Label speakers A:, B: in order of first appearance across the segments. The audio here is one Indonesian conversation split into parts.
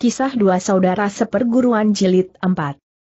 A: Kisah Dua Saudara Seperguruan Jilid 4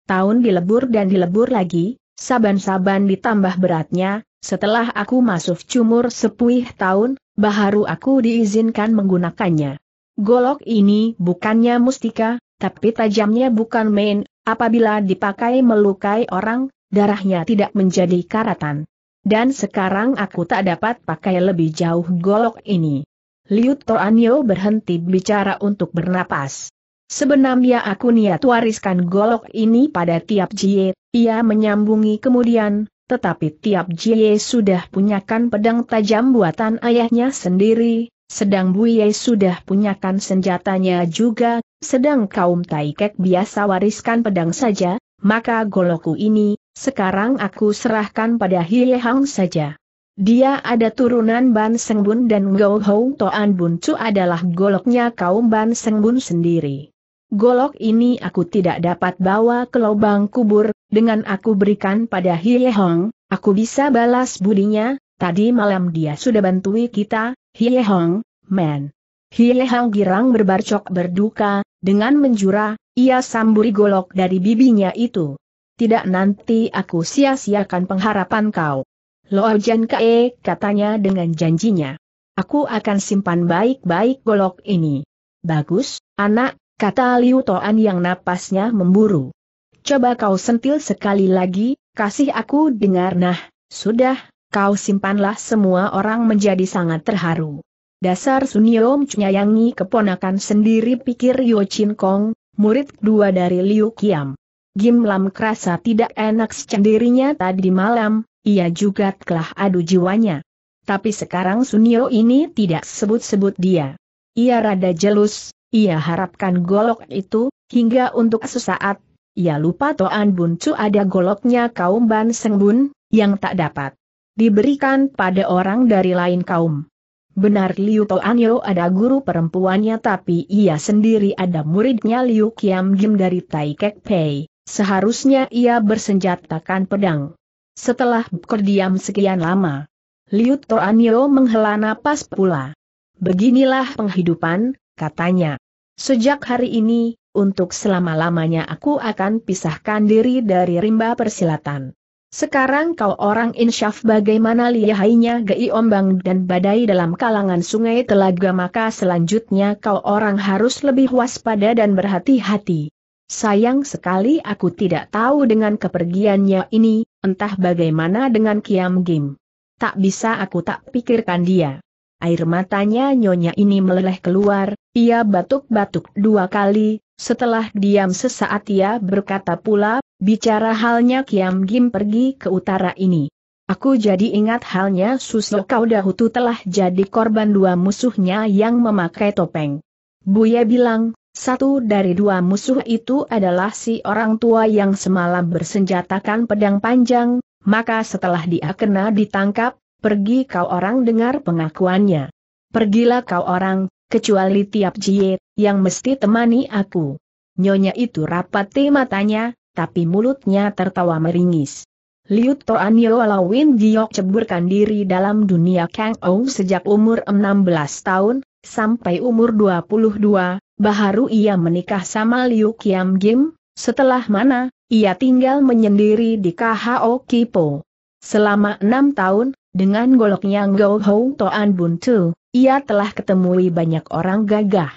A: Tahun dilebur dan dilebur lagi, saban-saban ditambah beratnya, setelah aku masuk cumur sepuih tahun, baharu aku diizinkan menggunakannya. Golok ini bukannya mustika, tapi tajamnya bukan main, apabila dipakai melukai orang, darahnya tidak menjadi karatan. Dan sekarang aku tak dapat pakai lebih jauh golok ini. Liu Toanyo berhenti bicara untuk bernapas. Sebenarnya aku niat wariskan golok ini pada tiap jie, ia menyambungi kemudian, tetapi tiap jie sudah punyakan pedang tajam buatan ayahnya sendiri, sedang Buye sudah punyakan senjatanya juga, sedang kaum Taikek biasa wariskan pedang saja, maka golokku ini, sekarang aku serahkan pada Hie Hang saja. Dia ada turunan Ban Sengbun dan Ngou Hou Toan buncu adalah goloknya kaum Ban Sengbun sendiri golok ini aku tidak dapat bawa ke lubang kubur, dengan aku berikan pada Hie Hong, aku bisa balas budinya, tadi malam dia sudah bantui kita, Hie Hong, men. Hie Hong girang berbarcok berduka, dengan menjura, ia samburi golok dari bibinya itu. Tidak nanti aku sia-siakan pengharapan kau. Loa Jan Kae katanya dengan janjinya. Aku akan simpan baik-baik golok ini. Bagus, anak, kata Liu Toan yang napasnya memburu. Coba kau sentil sekali lagi, kasih aku dengar nah, sudah, kau simpanlah semua orang menjadi sangat terharu. Dasar Sunyom menyayangi keponakan sendiri pikir Yo Chin Kong, murid dua dari Liu Kiam. Gim Lam kerasa tidak enak secendirinya tadi malam, ia juga telah adu jiwanya. Tapi sekarang Sunio ini tidak sebut-sebut dia. Ia rada jelus, ia harapkan golok itu, hingga untuk sesaat, ia lupa Toan Bun Cu ada goloknya kaum Ban Seng Bun, yang tak dapat diberikan pada orang dari lain kaum. Benar Liu Toan Yo ada guru perempuannya tapi ia sendiri ada muridnya Liu Kiam Gim dari Tai Kek Pei, seharusnya ia bersenjatakan pedang. Setelah berdiam sekian lama, Liu Toan Yo menghela napas pula. Beginilah penghidupan, katanya. Sejak hari ini, untuk selama-lamanya aku akan pisahkan diri dari rimba persilatan. Sekarang kau orang insyaf bagaimana lihainya gei ombang dan badai dalam kalangan sungai telaga maka selanjutnya kau orang harus lebih waspada dan berhati-hati. Sayang sekali aku tidak tahu dengan kepergiannya ini, entah bagaimana dengan Kiam Gim. Tak bisa aku tak pikirkan dia. Air matanya nyonya ini meleleh keluar, ia batuk-batuk dua kali, setelah diam sesaat ia berkata pula, bicara halnya Kiam Gim pergi ke utara ini. Aku jadi ingat halnya suslo Kau Dahutu telah jadi korban dua musuhnya yang memakai topeng. Buya bilang, satu dari dua musuh itu adalah si orang tua yang semalam bersenjatakan pedang panjang, maka setelah dia kena ditangkap, pergi kau orang dengar pengakuannya. Pergilah kau orang, kecuali tiap jie, yang mesti temani aku. Nyonya itu rapat tema matanya, tapi mulutnya tertawa meringis. Liu Toan Yoalawin Giok ceburkan diri dalam dunia Kang Ou sejak umur 16 tahun, sampai umur 22, baharu ia menikah sama Liu Kiam Gim, setelah mana, ia tinggal menyendiri di KHO Kipo. Selama enam tahun, dengan goloknya Ngo Hong Toan Bun Tu, ia telah ketemui banyak orang gagah.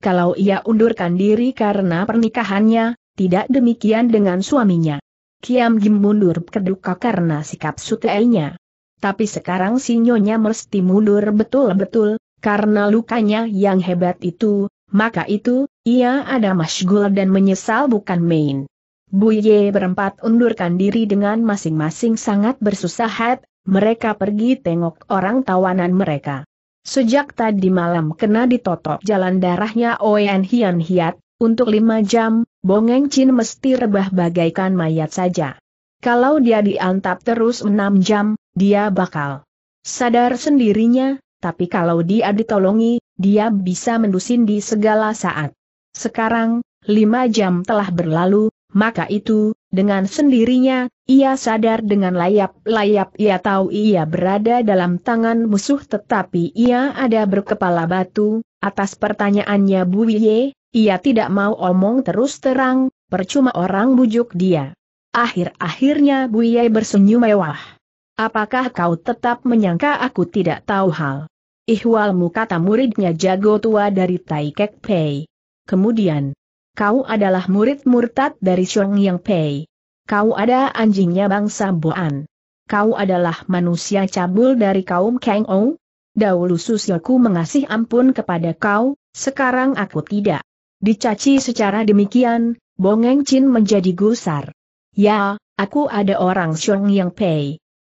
A: Kalau ia undurkan diri karena pernikahannya, tidak demikian dengan suaminya. Kiam Gim mundur keduka karena sikap sutainya. Tapi sekarang si nyonya mesti mundur betul-betul, karena lukanya yang hebat itu, maka itu, ia ada masgul dan menyesal bukan main. Buye berempat undurkan diri dengan masing-masing sangat bersusah hati, mereka pergi tengok orang tawanan mereka. Sejak tadi malam kena ditotok jalan darahnya Oen Hian Hiat, untuk lima jam, Bongeng Chin mesti rebah bagaikan mayat saja. Kalau dia diantap terus enam jam, dia bakal sadar sendirinya, tapi kalau dia ditolongi, dia bisa mendusin di segala saat. Sekarang, lima jam telah berlalu, maka itu, dengan sendirinya, ia sadar dengan layap-layap ia tahu ia berada dalam tangan musuh tetapi ia ada berkepala batu, atas pertanyaannya Bu Ye, ia tidak mau omong terus terang, percuma orang bujuk dia. Akhir-akhirnya Bu Ye bersenyum mewah. Apakah kau tetap menyangka aku tidak tahu hal? Ihwalmu kata muridnya jago tua dari Tai Pei. Kemudian, Kau adalah murid murtad dari Chong Yang Pei. Kau ada anjingnya bangsa Boan. Kau adalah manusia cabul dari kaum Kang Ou. Dahulu susilku mengasih ampun kepada kau, sekarang aku tidak. Dicaci secara demikian, Bongeng Chin menjadi gusar. Ya, aku ada orang Xiong Yang Pei.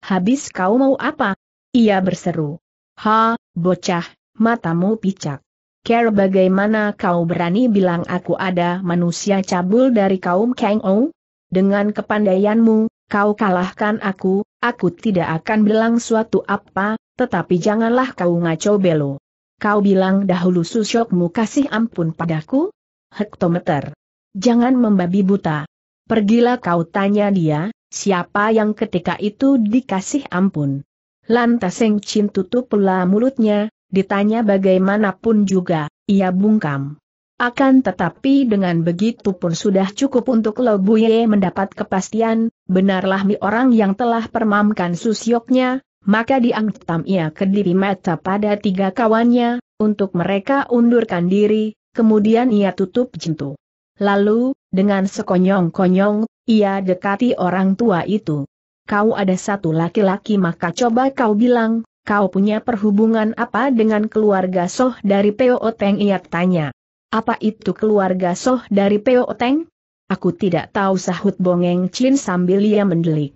A: Habis kau mau apa? Ia berseru. Ha, bocah, matamu picak. Care bagaimana kau berani bilang aku ada manusia cabul dari kaum Kang Ou? Dengan kepandaianmu, kau kalahkan aku, aku tidak akan bilang suatu apa, tetapi janganlah kau ngaco belo. Kau bilang dahulu susokmu kasih ampun padaku? Hektometer. Jangan membabi buta. Pergilah kau tanya dia, siapa yang ketika itu dikasih ampun. Lantas Seng Chin tutup pula mulutnya, Ditanya bagaimanapun juga, ia bungkam. Akan tetapi dengan begitu pun sudah cukup untuk Lo Buye mendapat kepastian, benarlah mi orang yang telah permamkan susyoknya, maka diangtam ia kediri mata pada tiga kawannya, untuk mereka undurkan diri, kemudian ia tutup jentu. Lalu, dengan sekonyong-konyong, ia dekati orang tua itu. Kau ada satu laki-laki maka coba kau bilang, Kau punya perhubungan apa dengan keluarga Soh dari Peo Oteng? Ia tanya. Apa itu keluarga Soh dari Peo Oteng? Aku tidak tahu sahut bongeng Chin sambil ia mendelik.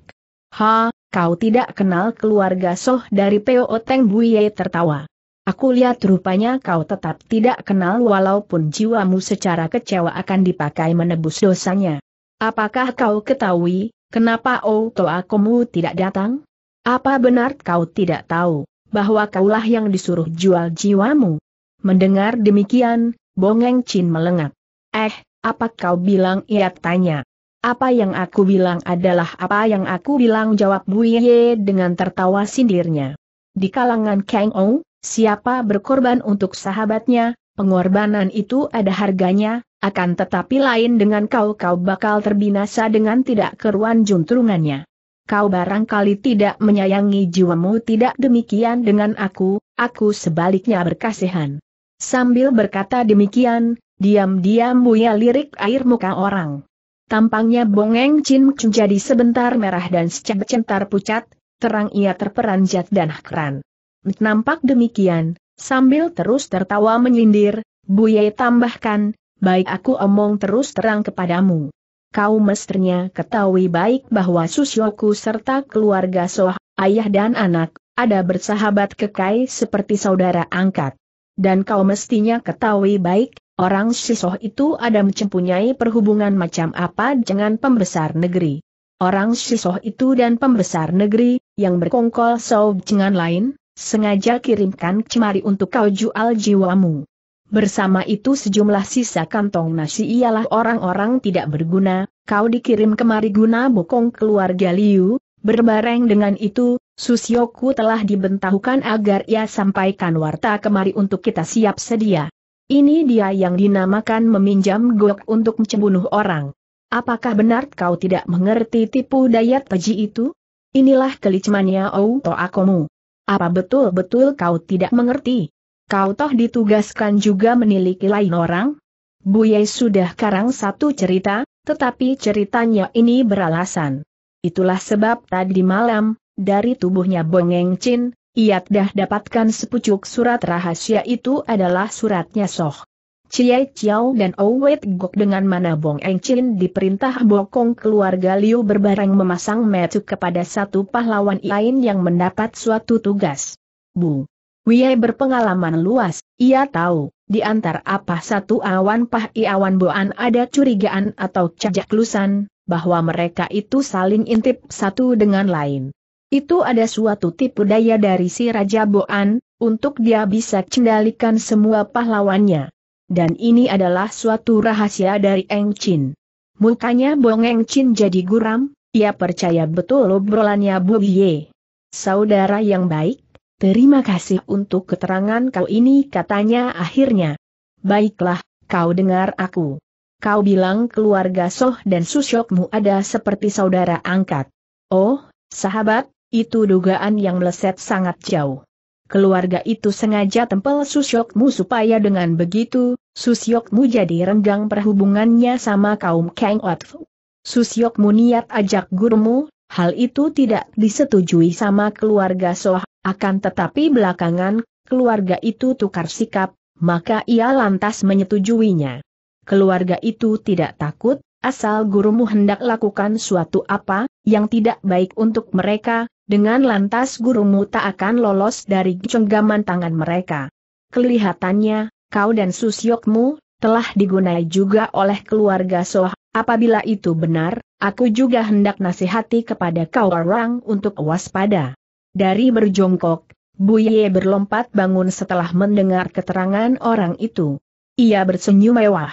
A: Ha, kau tidak kenal keluarga Soh dari Peo Oteng Buye tertawa. Aku lihat rupanya kau tetap tidak kenal walaupun jiwamu secara kecewa akan dipakai menebus dosanya. Apakah kau ketahui, kenapa Oto Akomu tidak datang? Apa benar kau tidak tahu, bahwa kaulah yang disuruh jual jiwamu? Mendengar demikian, Bongeng Chin melengak. Eh, apa kau bilang ia tanya? Apa yang aku bilang adalah apa yang aku bilang jawab Ye dengan tertawa sindirnya. Di kalangan Kang Ou, siapa berkorban untuk sahabatnya, pengorbanan itu ada harganya, akan tetapi lain dengan kau kau bakal terbinasa dengan tidak keruan juntrungannya kau barangkali tidak menyayangi jiwamu tidak demikian dengan aku, aku sebaliknya berkasihan. Sambil berkata demikian, diam-diam Buya lirik air muka orang. Tampangnya bongeng cin menjadi sebentar merah dan centang pucat, terang ia terperanjat dan keran. Nampak demikian, sambil terus tertawa menyindir, Buya tambahkan, baik aku omong terus terang kepadamu kau mesternya ketahui baik bahwa Susyoku serta keluarga Soh, ayah dan anak, ada bersahabat kekai seperti saudara angkat. Dan kau mestinya ketahui baik, orang Sisoh itu ada mempunyai perhubungan macam apa dengan pembesar negeri. Orang Sisoh itu dan pembesar negeri, yang berkongkol Soh dengan lain, sengaja kirimkan cemari untuk kau jual jiwamu. Bersama itu sejumlah sisa kantong nasi ialah orang-orang tidak berguna, kau dikirim kemari guna bokong keluarga Liu, berbareng dengan itu, Susyoku telah dibentahukan agar ia sampaikan warta kemari untuk kita siap sedia. Ini dia yang dinamakan meminjam gok untuk membunuh orang. Apakah benar kau tidak mengerti tipu daya peji itu? Inilah kelicemannya Outo Akomu. Apa betul-betul kau tidak mengerti? kau toh ditugaskan juga meniliki lain orang? Bu, Buye sudah karang satu cerita, tetapi ceritanya ini beralasan. Itulah sebab tadi malam, dari tubuhnya Bongeng Chin, ia dah dapatkan sepucuk surat rahasia itu adalah suratnya Soh. Chie Chiao dan Owet Gok dengan mana Bong Eng Chin diperintah Bokong keluarga Liu berbareng memasang metu kepada satu pahlawan lain yang mendapat suatu tugas. Bu Wie berpengalaman luas, ia tahu, di antar apa satu awan pah iawan awan boan ada curigaan atau cajak lusan, bahwa mereka itu saling intip satu dengan lain. Itu ada suatu tipu daya dari si Raja Boan, untuk dia bisa cendalikan semua pahlawannya. Dan ini adalah suatu rahasia dari Eng Chin. Mukanya Bong Eng Chin jadi guram, ia percaya betul obrolannya Bu Ye. Saudara yang baik, Terima kasih untuk keterangan kau ini katanya akhirnya. Baiklah, kau dengar aku. Kau bilang keluarga Soh dan Susyokmu ada seperti saudara angkat. Oh, sahabat, itu dugaan yang meleset sangat jauh. Keluarga itu sengaja tempel Susyokmu supaya dengan begitu, Susyokmu jadi renggang perhubungannya sama kaum Kang Otfu. Susyokmu niat ajak gurumu Hal itu tidak disetujui sama keluarga Soh, akan tetapi belakangan, keluarga itu tukar sikap, maka ia lantas menyetujuinya. Keluarga itu tidak takut, asal gurumu hendak lakukan suatu apa, yang tidak baik untuk mereka, dengan lantas gurumu tak akan lolos dari cenggaman tangan mereka. Kelihatannya, kau dan susyokmu, telah digunai juga oleh keluarga Soh, Apabila itu benar, aku juga hendak nasihati kepada kau orang untuk waspada. Dari berjongkok, Buye berlompat bangun setelah mendengar keterangan orang itu. Ia bersenyum mewah.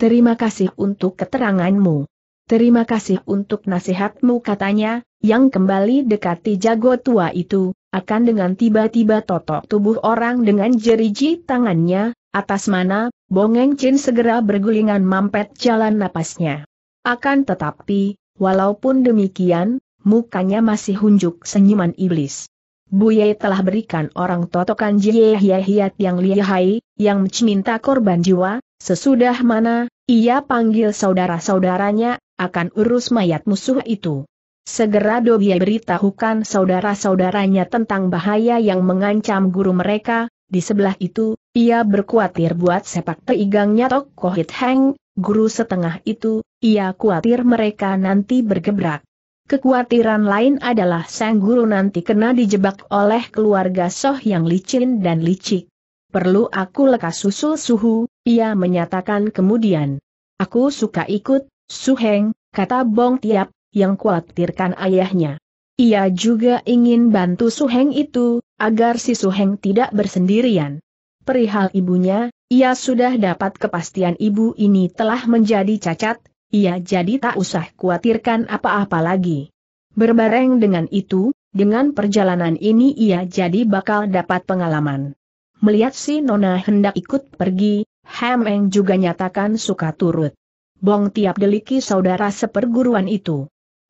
A: Terima kasih untuk keteranganmu. Terima kasih untuk nasihatmu katanya, yang kembali dekati jago tua itu, akan dengan tiba-tiba totok tubuh orang dengan jeriji tangannya, Atas mana, Bongeng Chin segera bergulingan mampet jalan napasnya. Akan tetapi, walaupun demikian, mukanya masih hunjuk senyuman iblis. Buye telah berikan orang totokan Jiehyehiyat yang lihai, yang minta korban jiwa, sesudah mana, ia panggil saudara-saudaranya, akan urus mayat musuh itu. Segera Dobie beritahukan saudara-saudaranya tentang bahaya yang mengancam guru mereka, di sebelah itu, ia berkuatir buat sepak terigangnya Tok Kohit Heng, guru setengah itu, ia kuatir mereka nanti bergebrak. Kekuatiran lain adalah sang guru nanti kena dijebak oleh keluarga Soh yang licin dan licik. Perlu aku lekas susul suhu, ia menyatakan kemudian. Aku suka ikut, Suheng, kata Bong Tiap, yang kuatirkan ayahnya. Ia juga ingin bantu Suheng itu, agar si Suheng tidak bersendirian. Perihal ibunya, ia sudah dapat kepastian ibu ini telah menjadi cacat, ia jadi tak usah khawatirkan apa-apa lagi. Berbareng dengan itu, dengan perjalanan ini ia jadi bakal dapat pengalaman. Melihat si Nona hendak ikut pergi, Hameng juga nyatakan suka turut. Bong tiap deliki saudara seperguruan itu.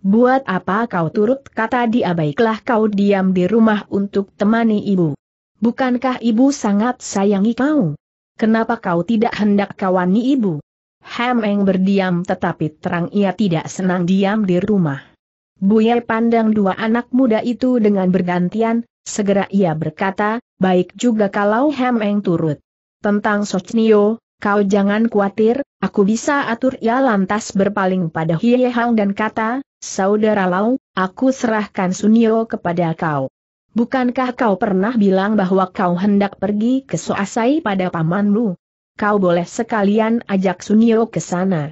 A: Buat apa kau turut kata dia baiklah kau diam di rumah untuk temani ibu. Bukankah ibu sangat sayangi kau? Kenapa kau tidak hendak kawani ibu? Hemeng berdiam tetapi terang ia tidak senang diam di rumah. Buye pandang dua anak muda itu dengan bergantian, segera ia berkata, baik juga kalau Hemeng turut. Tentang Sochnio, kau jangan khawatir, aku bisa atur ia lantas berpaling pada Hiehang dan kata, Saudara Lau, aku serahkan Sunio kepada kau. Bukankah kau pernah bilang bahwa kau hendak pergi ke Soasai pada pamanmu? Kau boleh sekalian ajak Sunio ke sana.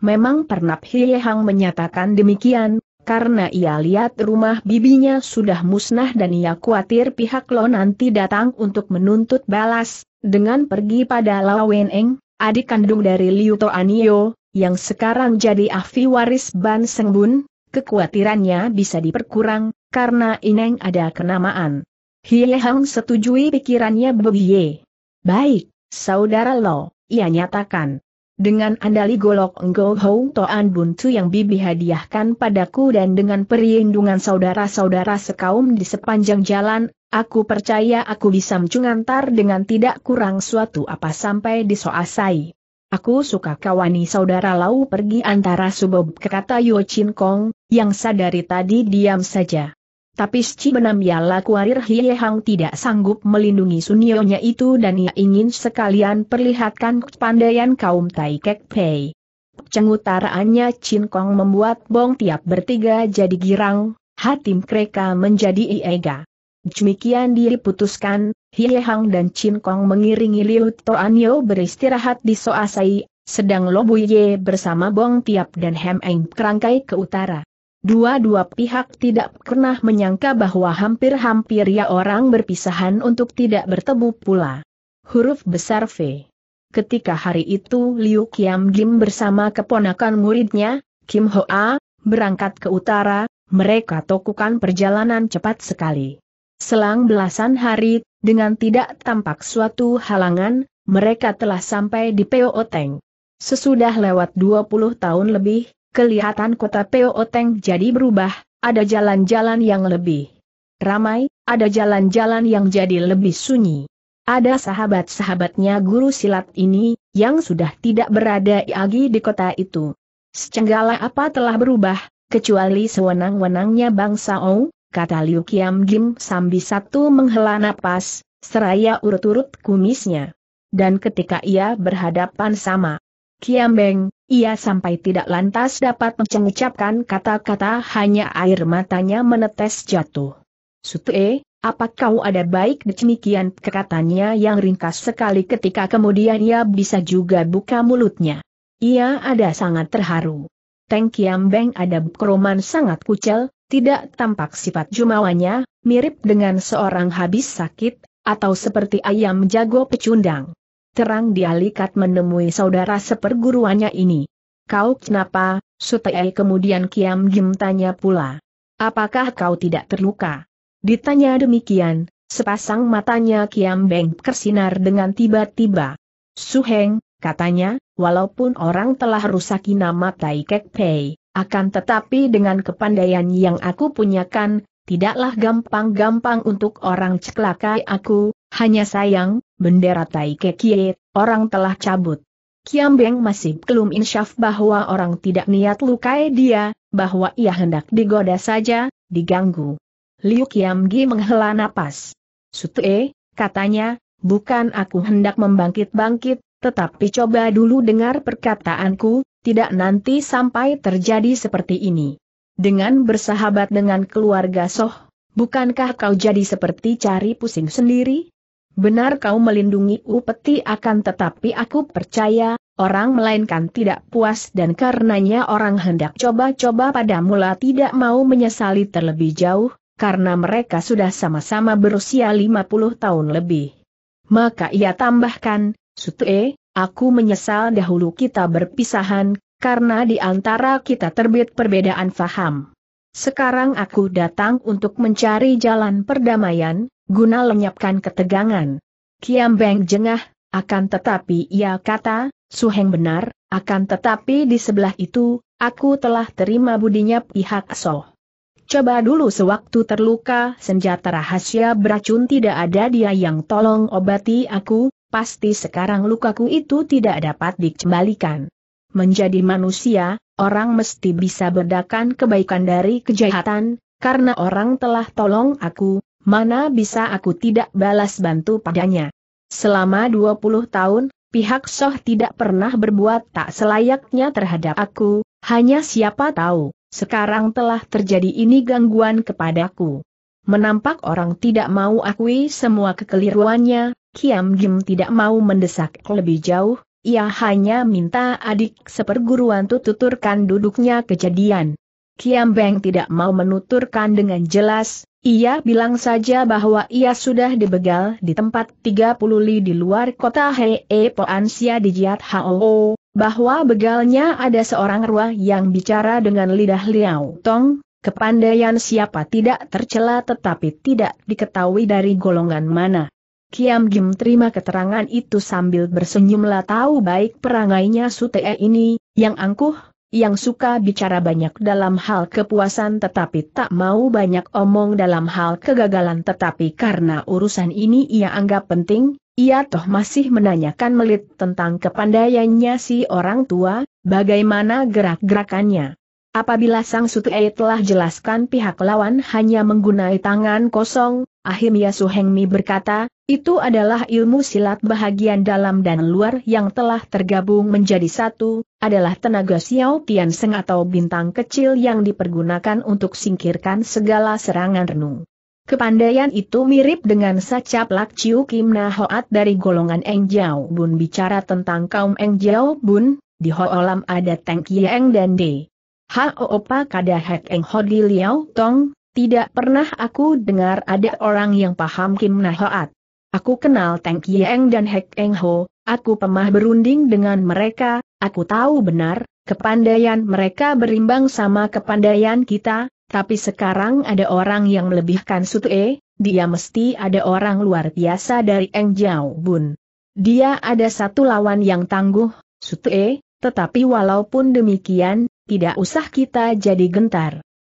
A: Memang pernah Hang menyatakan demikian, karena ia lihat rumah bibinya sudah musnah dan ia khawatir pihak Lo nanti datang untuk menuntut balas, dengan pergi pada Lao Weneng, adik kandung dari Liu Toanio, yang sekarang jadi ahli waris Ban Sengbun, kekhawatirannya bisa diperkurang, karena Ineng ada kenamaan. Hie Hang setujui pikirannya Bobie. Baik, saudara Lo, ia nyatakan. Dengan andali golok Ngo Hong Toan Buntu yang Bibi hadiahkan padaku dan dengan perlindungan saudara-saudara sekaum di sepanjang jalan, aku percaya aku bisa mencungantar dengan tidak kurang suatu apa sampai di Soasai. Aku suka kawani saudara Lau pergi antara subob kata Yo Chin Kong, yang sadari tadi diam saja. Tapi Sci laku Kuarir Hie Hang tidak sanggup melindungi sunionya itu dan ia ingin sekalian perlihatkan kepandaian kaum Tai Kek Pei. Cengutaraannya Chin Kong membuat Bong Tiap bertiga jadi girang, hatim mereka menjadi iega. Demikian diputuskan, Hie Hang dan Chin Kong mengiringi Liu Toanyo beristirahat di Soasai, sedang Lo Ye bersama Bong Tiap dan Hem Eng kerangkai ke utara. Dua-dua pihak tidak pernah menyangka bahwa hampir-hampir ya orang berpisahan untuk tidak bertemu pula. Huruf besar V. Ketika hari itu Liu Kiam Gim bersama keponakan muridnya, Kim Hoa, berangkat ke utara, mereka tokukan perjalanan cepat sekali. Selang belasan hari, dengan tidak tampak suatu halangan, mereka telah sampai di Peoteng. Sesudah lewat 20 tahun lebih, kelihatan kota Peoteng jadi berubah, ada jalan-jalan yang lebih ramai, ada jalan-jalan yang jadi lebih sunyi. Ada sahabat-sahabatnya guru silat ini, yang sudah tidak berada lagi di kota itu. Secenggala apa telah berubah, kecuali sewenang-wenangnya bangsa Ong, kata Liu Kiam Jim sambil satu menghela napas, seraya urut-urut kumisnya. Dan ketika ia berhadapan sama Kiam Beng, ia sampai tidak lantas dapat mengucapkan kata-kata hanya air matanya menetes jatuh. Sutue, apa kau ada baik demikian katanya yang ringkas sekali ketika kemudian ia bisa juga buka mulutnya. Ia ada sangat terharu. Teng Kiam Beng ada kroman sangat kucel, tidak tampak sifat jumawanya, mirip dengan seorang habis sakit, atau seperti ayam jago pecundang. Terang dialikat menemui saudara seperguruannya ini. Kau kenapa, Sutei kemudian Kiam Gim tanya pula. Apakah kau tidak terluka? Ditanya demikian, sepasang matanya Kiam Beng kersinar dengan tiba-tiba. Suheng, katanya, walaupun orang telah rusaki nama Tai Kek Pei, akan tetapi dengan kepandaian yang aku punyakan, tidaklah gampang-gampang untuk orang celakai aku, hanya sayang, bendera Tai Kekie, orang telah cabut. Kiam Beng masih belum insyaf bahwa orang tidak niat lukai dia, bahwa ia hendak digoda saja, diganggu. Liu Kiam Gi menghela napas. e, katanya, bukan aku hendak membangkit-bangkit, tetapi coba dulu dengar perkataanku, tidak nanti sampai terjadi seperti ini. Dengan bersahabat dengan keluarga Soh, bukankah kau jadi seperti cari pusing sendiri? Benar kau melindungi Upeti akan tetapi aku percaya, orang melainkan tidak puas dan karenanya orang hendak coba-coba pada mula tidak mau menyesali terlebih jauh, karena mereka sudah sama-sama berusia 50 tahun lebih. Maka ia tambahkan, Sutue, Aku menyesal dahulu kita berpisahan, karena di antara kita terbit perbedaan faham. Sekarang aku datang untuk mencari jalan perdamaian, guna lenyapkan ketegangan. Kiam Beng jengah, akan tetapi ia kata, Suheng benar, akan tetapi di sebelah itu, aku telah terima budinya pihak So. Coba dulu sewaktu terluka senjata rahasia beracun tidak ada dia yang tolong obati aku, pasti sekarang lukaku itu tidak dapat dikembalikan. Menjadi manusia, orang mesti bisa bedakan kebaikan dari kejahatan, karena orang telah tolong aku, mana bisa aku tidak balas bantu padanya. Selama 20 tahun, pihak Soh tidak pernah berbuat tak selayaknya terhadap aku, hanya siapa tahu, sekarang telah terjadi ini gangguan kepadaku. Menampak orang tidak mau akui semua kekeliruannya, Kiam Jim tidak mau mendesak lebih jauh, ia hanya minta adik seperguruan tuturkan duduknya kejadian. Kiam Beng tidak mau menuturkan dengan jelas, ia bilang saja bahwa ia sudah dibegal di tempat 30 li di luar kota Hei e Poansia di Jiat Hao, bahwa begalnya ada seorang ruah yang bicara dengan lidah Liao Tong, Kepandaian siapa tidak tercela tetapi tidak diketahui dari golongan mana. Kiam Gim terima keterangan itu sambil bersenyumlah tahu baik perangainya Sutee ini, yang angkuh, yang suka bicara banyak dalam hal kepuasan tetapi tak mau banyak omong dalam hal kegagalan tetapi karena urusan ini ia anggap penting, ia toh masih menanyakan melit tentang kepandaiannya si orang tua, bagaimana gerak-gerakannya. Apabila Sang Sutei telah jelaskan pihak lawan hanya menggunai tangan kosong, Ahim Yasuhengmi berkata, itu adalah ilmu silat bahagian dalam dan luar yang telah tergabung menjadi satu, adalah tenaga Xiao Tian Seng atau bintang kecil yang dipergunakan untuk singkirkan segala serangan renung. Kepandaian itu mirip dengan Sacap Lak Chiu Kim Na Hoat dari golongan Eng Jiao Bun bicara tentang kaum Eng Jiao Bun, di Ho'olam ada Teng Kieng dan De. Ha Opa kada hek eng hodi liao tong, tidak pernah aku dengar ada orang yang paham Kim Hoat. Aku kenal Teng Kieng dan Hek Eng Ho, aku pemah berunding dengan mereka, aku tahu benar, kepandaian mereka berimbang sama kepandaian kita, tapi sekarang ada orang yang melebihkan E, dia mesti ada orang luar biasa dari Eng Jiao Bun. Dia ada satu lawan yang tangguh, E, tetapi walaupun demikian, tidak usah kita jadi gentar.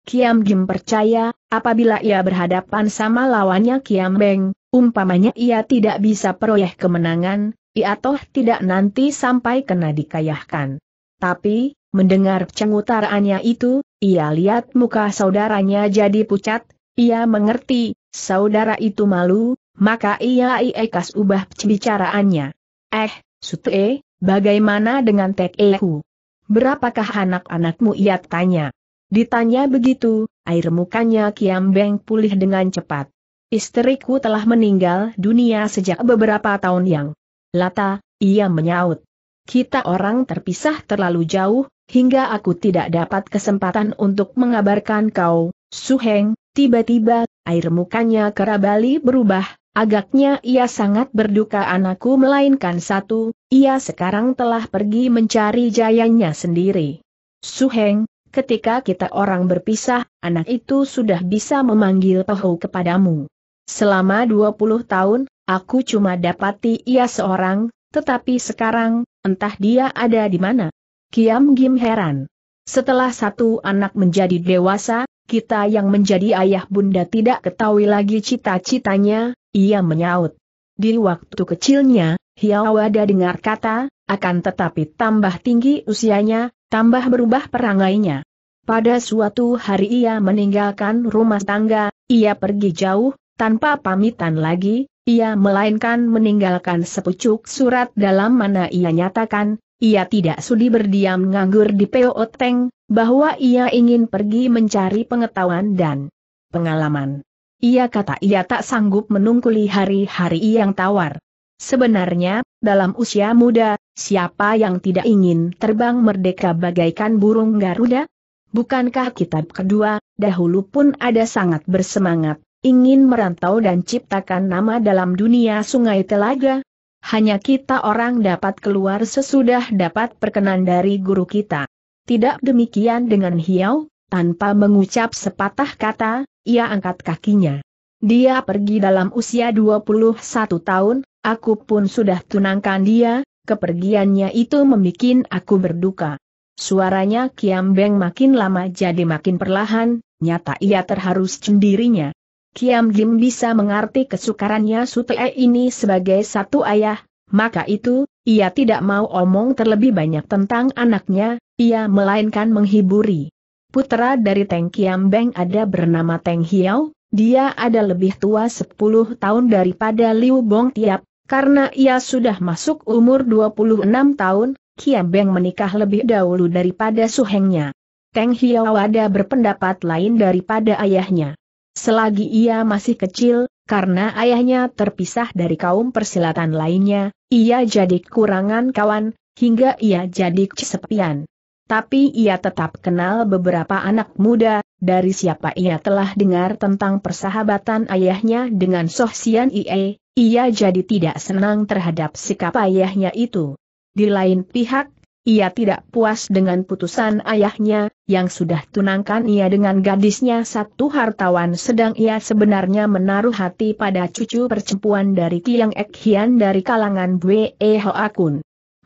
A: Kiam Gim percaya, apabila ia berhadapan sama lawannya Kiam Beng, umpamanya ia tidak bisa peroleh kemenangan, ia toh tidak nanti sampai kena dikayahkan. Tapi, mendengar cengutaraannya itu, ia lihat muka saudaranya jadi pucat, ia mengerti, saudara itu malu, maka ia ikas ubah pembicaraannya. Eh, Sute, bagaimana dengan Tek Ehu? Berapakah anak-anakmu ia tanya. Ditanya begitu, air mukanya Kiam Beng pulih dengan cepat. Istriku telah meninggal dunia sejak beberapa tahun yang lata, ia menyaut. Kita orang terpisah terlalu jauh, hingga aku tidak dapat kesempatan untuk mengabarkan kau, Suheng, tiba-tiba, air mukanya kerabali berubah, agaknya ia sangat berduka anakku melainkan satu, ia sekarang telah pergi mencari jayanya sendiri. Suheng, ketika kita orang berpisah, anak itu sudah bisa memanggil Pehu kepadamu. Selama 20 tahun, aku cuma dapati ia seorang, tetapi sekarang, entah dia ada di mana. Kiam Gim heran. Setelah satu anak menjadi dewasa, kita yang menjadi ayah bunda tidak ketahui lagi cita-citanya, ia menyaut. Di waktu kecilnya, Hiawada ada dengar kata, akan tetapi tambah tinggi usianya, tambah berubah perangainya. Pada suatu hari ia meninggalkan rumah tangga, ia pergi jauh, tanpa pamitan lagi, ia melainkan meninggalkan sepucuk surat dalam mana ia nyatakan, ia tidak sudi berdiam nganggur di Peoteng, bahwa ia ingin pergi mencari pengetahuan dan pengalaman. Ia kata ia tak sanggup menungkuli hari-hari yang tawar. Sebenarnya, dalam usia muda, siapa yang tidak ingin terbang merdeka bagaikan burung Garuda? Bukankah kitab kedua, dahulu pun ada sangat bersemangat, ingin merantau dan ciptakan nama dalam dunia sungai telaga? Hanya kita orang dapat keluar sesudah dapat perkenan dari guru kita. Tidak demikian dengan Hiau, tanpa mengucap sepatah kata, ia angkat kakinya. Dia pergi dalam usia 21 tahun, aku pun sudah tunangkan dia, kepergiannya itu membuat aku berduka. Suaranya Kiam Beng makin lama jadi makin perlahan, nyata ia terharu sendirinya. Kiam Gim bisa mengerti kesukarannya Sutee ini sebagai satu ayah, maka itu, ia tidak mau omong terlebih banyak tentang anaknya, ia melainkan menghiburi. Putra dari Teng Kiam Beng ada bernama Teng Hiau. Dia ada lebih tua 10 tahun daripada Liu Bong Tiap, karena ia sudah masuk umur 26 tahun, Kiam Beng menikah lebih dahulu daripada suhengnya. Teng Ada berpendapat lain daripada ayahnya. Selagi ia masih kecil, karena ayahnya terpisah dari kaum persilatan lainnya, ia jadi kurangan kawan, hingga ia jadi kesepian. Tapi ia tetap kenal beberapa anak muda, dari siapa ia telah dengar tentang persahabatan ayahnya dengan Soh Sian Ie, ia jadi tidak senang terhadap sikap ayahnya itu. Di lain pihak, ia tidak puas dengan putusan ayahnya, yang sudah tunangkan ia dengan gadisnya satu hartawan sedang ia sebenarnya menaruh hati pada cucu percempuan dari Kiang Ek Hian dari kalangan Bwe Akun. Akun.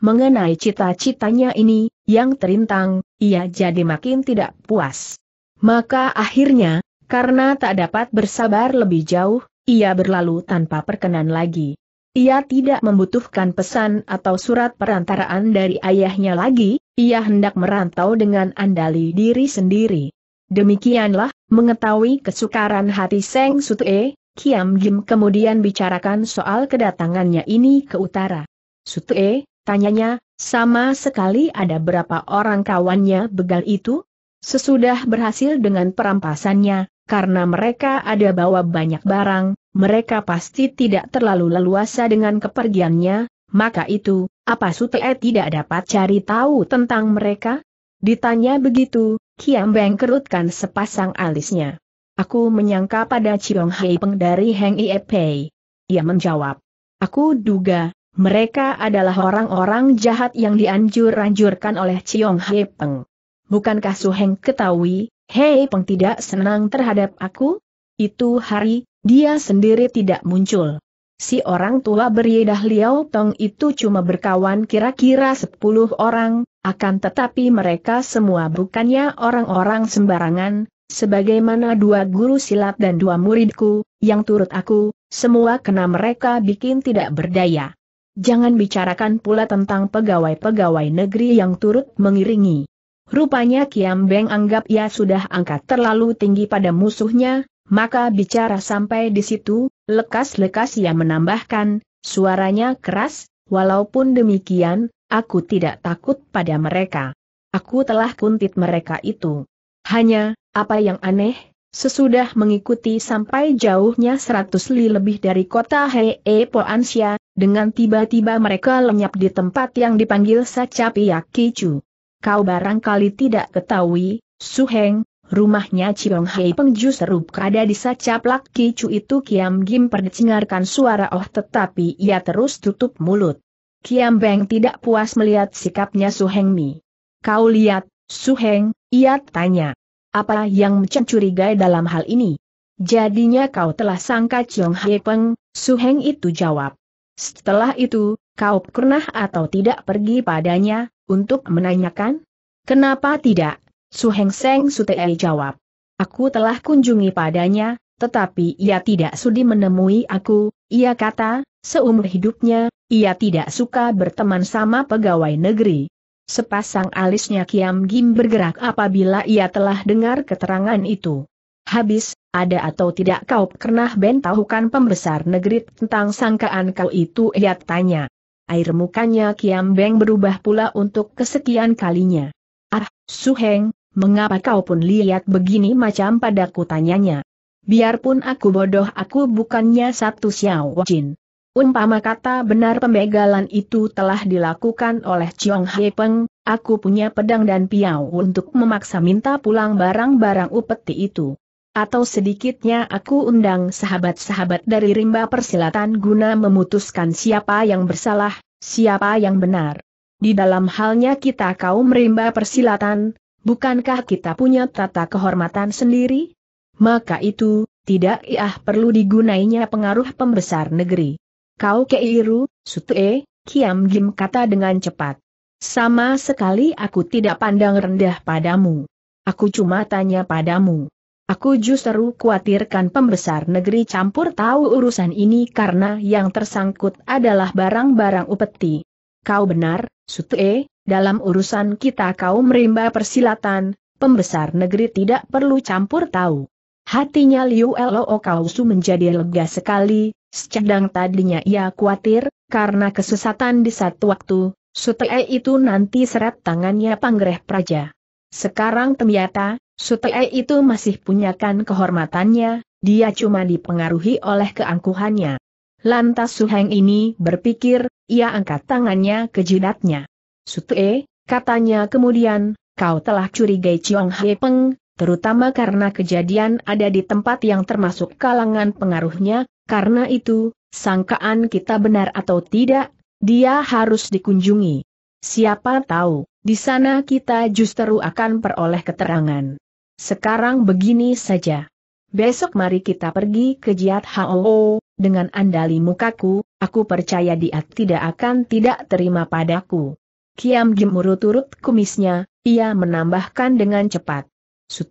A: Mengenai cita-citanya ini, yang terintang, ia jadi makin tidak puas. Maka akhirnya, karena tak dapat bersabar lebih jauh, ia berlalu tanpa perkenan lagi. Ia tidak membutuhkan pesan atau surat perantaraan dari ayahnya lagi, ia hendak merantau dengan andali diri sendiri. Demikianlah, mengetahui kesukaran hati Seng Sutue, Kiam Jim kemudian bicarakan soal kedatangannya ini ke utara. Sutue, tanyanya, sama sekali ada berapa orang kawannya begal itu? Sesudah berhasil dengan perampasannya, karena mereka ada bawa banyak barang, mereka pasti tidak terlalu leluasa dengan kepergiannya, maka itu, apa Sute tidak dapat cari tahu tentang mereka? Ditanya begitu, Kiam Beng kerutkan sepasang alisnya. Aku menyangka pada Ciong Hai Peng dari Heng Pei. Ia menjawab. Aku duga, mereka adalah orang-orang jahat yang dianjur-anjurkan oleh Ciong Hai Peng bukankah Suheng ketahui, Hei Peng tidak senang terhadap aku? Itu hari, dia sendiri tidak muncul. Si orang tua beriedah Liao Tong itu cuma berkawan kira-kira sepuluh orang, akan tetapi mereka semua bukannya orang-orang sembarangan, sebagaimana dua guru silat dan dua muridku, yang turut aku, semua kena mereka bikin tidak berdaya. Jangan bicarakan pula tentang pegawai-pegawai negeri yang turut mengiringi. Rupanya Kiam Beng anggap ia sudah angkat terlalu tinggi pada musuhnya, maka bicara sampai di situ, lekas-lekas ia menambahkan, suaranya keras, walaupun demikian, aku tidak takut pada mereka. Aku telah kuntit mereka itu. Hanya, apa yang aneh, sesudah mengikuti sampai jauhnya seratus li lebih dari kota Hee Poansia, dengan tiba-tiba mereka lenyap di tempat yang dipanggil Sacapi Yakicu. Kau barangkali tidak ketahui, Su Heng, rumahnya Ciong Hei Peng seru kada di sacaplak kicu itu Kiam Gim perdengarkan suara oh tetapi ia terus tutup mulut. Kiam Beng tidak puas melihat sikapnya Su Heng Mi. Kau lihat, Su Heng, ia tanya. Apa yang mencurigai dalam hal ini? Jadinya kau telah sangka Ciong Hei Peng, Su Heng itu jawab. Setelah itu, kau pernah atau tidak pergi padanya, untuk menanyakan? Kenapa tidak? Su Heng Seng Sutei jawab. Aku telah kunjungi padanya, tetapi ia tidak sudi menemui aku, ia kata, seumur hidupnya, ia tidak suka berteman sama pegawai negeri. Sepasang alisnya Kiam Gim bergerak apabila ia telah dengar keterangan itu. Habis, ada atau tidak kau pernah bentahukan pembesar negeri tentang sangkaan kau itu ia tanya air mukanya Kiam Beng berubah pula untuk kesekian kalinya. Ah, Suheng, mengapa kau pun lihat begini macam pada tanyanya. Biarpun aku bodoh aku bukannya satu Xiao Jin. Umpama kata benar pembegalan itu telah dilakukan oleh Chiong Hai Peng, aku punya pedang dan piau untuk memaksa minta pulang barang-barang upeti itu. Atau sedikitnya aku undang sahabat-sahabat dari rimba persilatan guna memutuskan siapa yang bersalah, siapa yang benar. Di dalam halnya kita kaum rimba persilatan, bukankah kita punya tata kehormatan sendiri? Maka itu, tidak iah perlu digunainya pengaruh pembesar negeri. Kau keiru, e, Kiam Gim kata dengan cepat. Sama sekali aku tidak pandang rendah padamu. Aku cuma tanya padamu. Aku justru khawatirkan pembesar negeri campur tahu urusan ini karena yang tersangkut adalah barang-barang upeti. Kau benar, Sute, dalam urusan kita kau merimba persilatan, pembesar negeri tidak perlu campur tahu. Hatinya Liu Loo Kausu menjadi lega sekali, sedang tadinya ia khawatir, karena kesesatan di satu waktu, Sutee itu nanti seret tangannya panggreh praja. Sekarang ternyata, Sutee itu masih punyakan kehormatannya, dia cuma dipengaruhi oleh keangkuhannya. Lantas Suheng ini berpikir, ia angkat tangannya ke jidatnya. Sutee, katanya kemudian, kau telah curigai Chiong Hai Peng, terutama karena kejadian ada di tempat yang termasuk kalangan pengaruhnya, karena itu, sangkaan kita benar atau tidak, dia harus dikunjungi. Siapa tahu, di sana kita justru akan peroleh keterangan. Sekarang begini saja. Besok mari kita pergi ke Jiat Hao, dengan andali mukaku, aku percaya dia tidak akan tidak terima padaku. Kiam gemuruh turut kumisnya, ia menambahkan dengan cepat.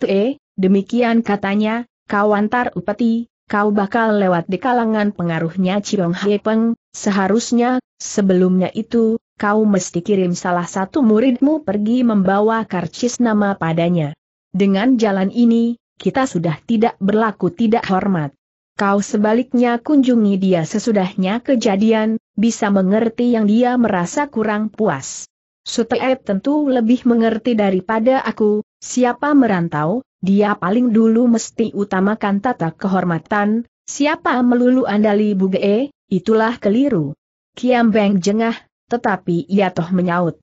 A: e, demikian katanya, kau antar upeti, kau bakal lewat di kalangan pengaruhnya Ciong Hei Peng, seharusnya, sebelumnya itu, kau mesti kirim salah satu muridmu pergi membawa karcis nama padanya. Dengan jalan ini, kita sudah tidak berlaku tidak hormat. Kau sebaliknya kunjungi dia sesudahnya kejadian, bisa mengerti yang dia merasa kurang puas. Sutep tentu lebih mengerti daripada aku, siapa merantau, dia paling dulu mesti utamakan tata kehormatan, siapa melulu andali buge, itulah keliru. Kiam Beng jengah, tetapi ia toh menyaut.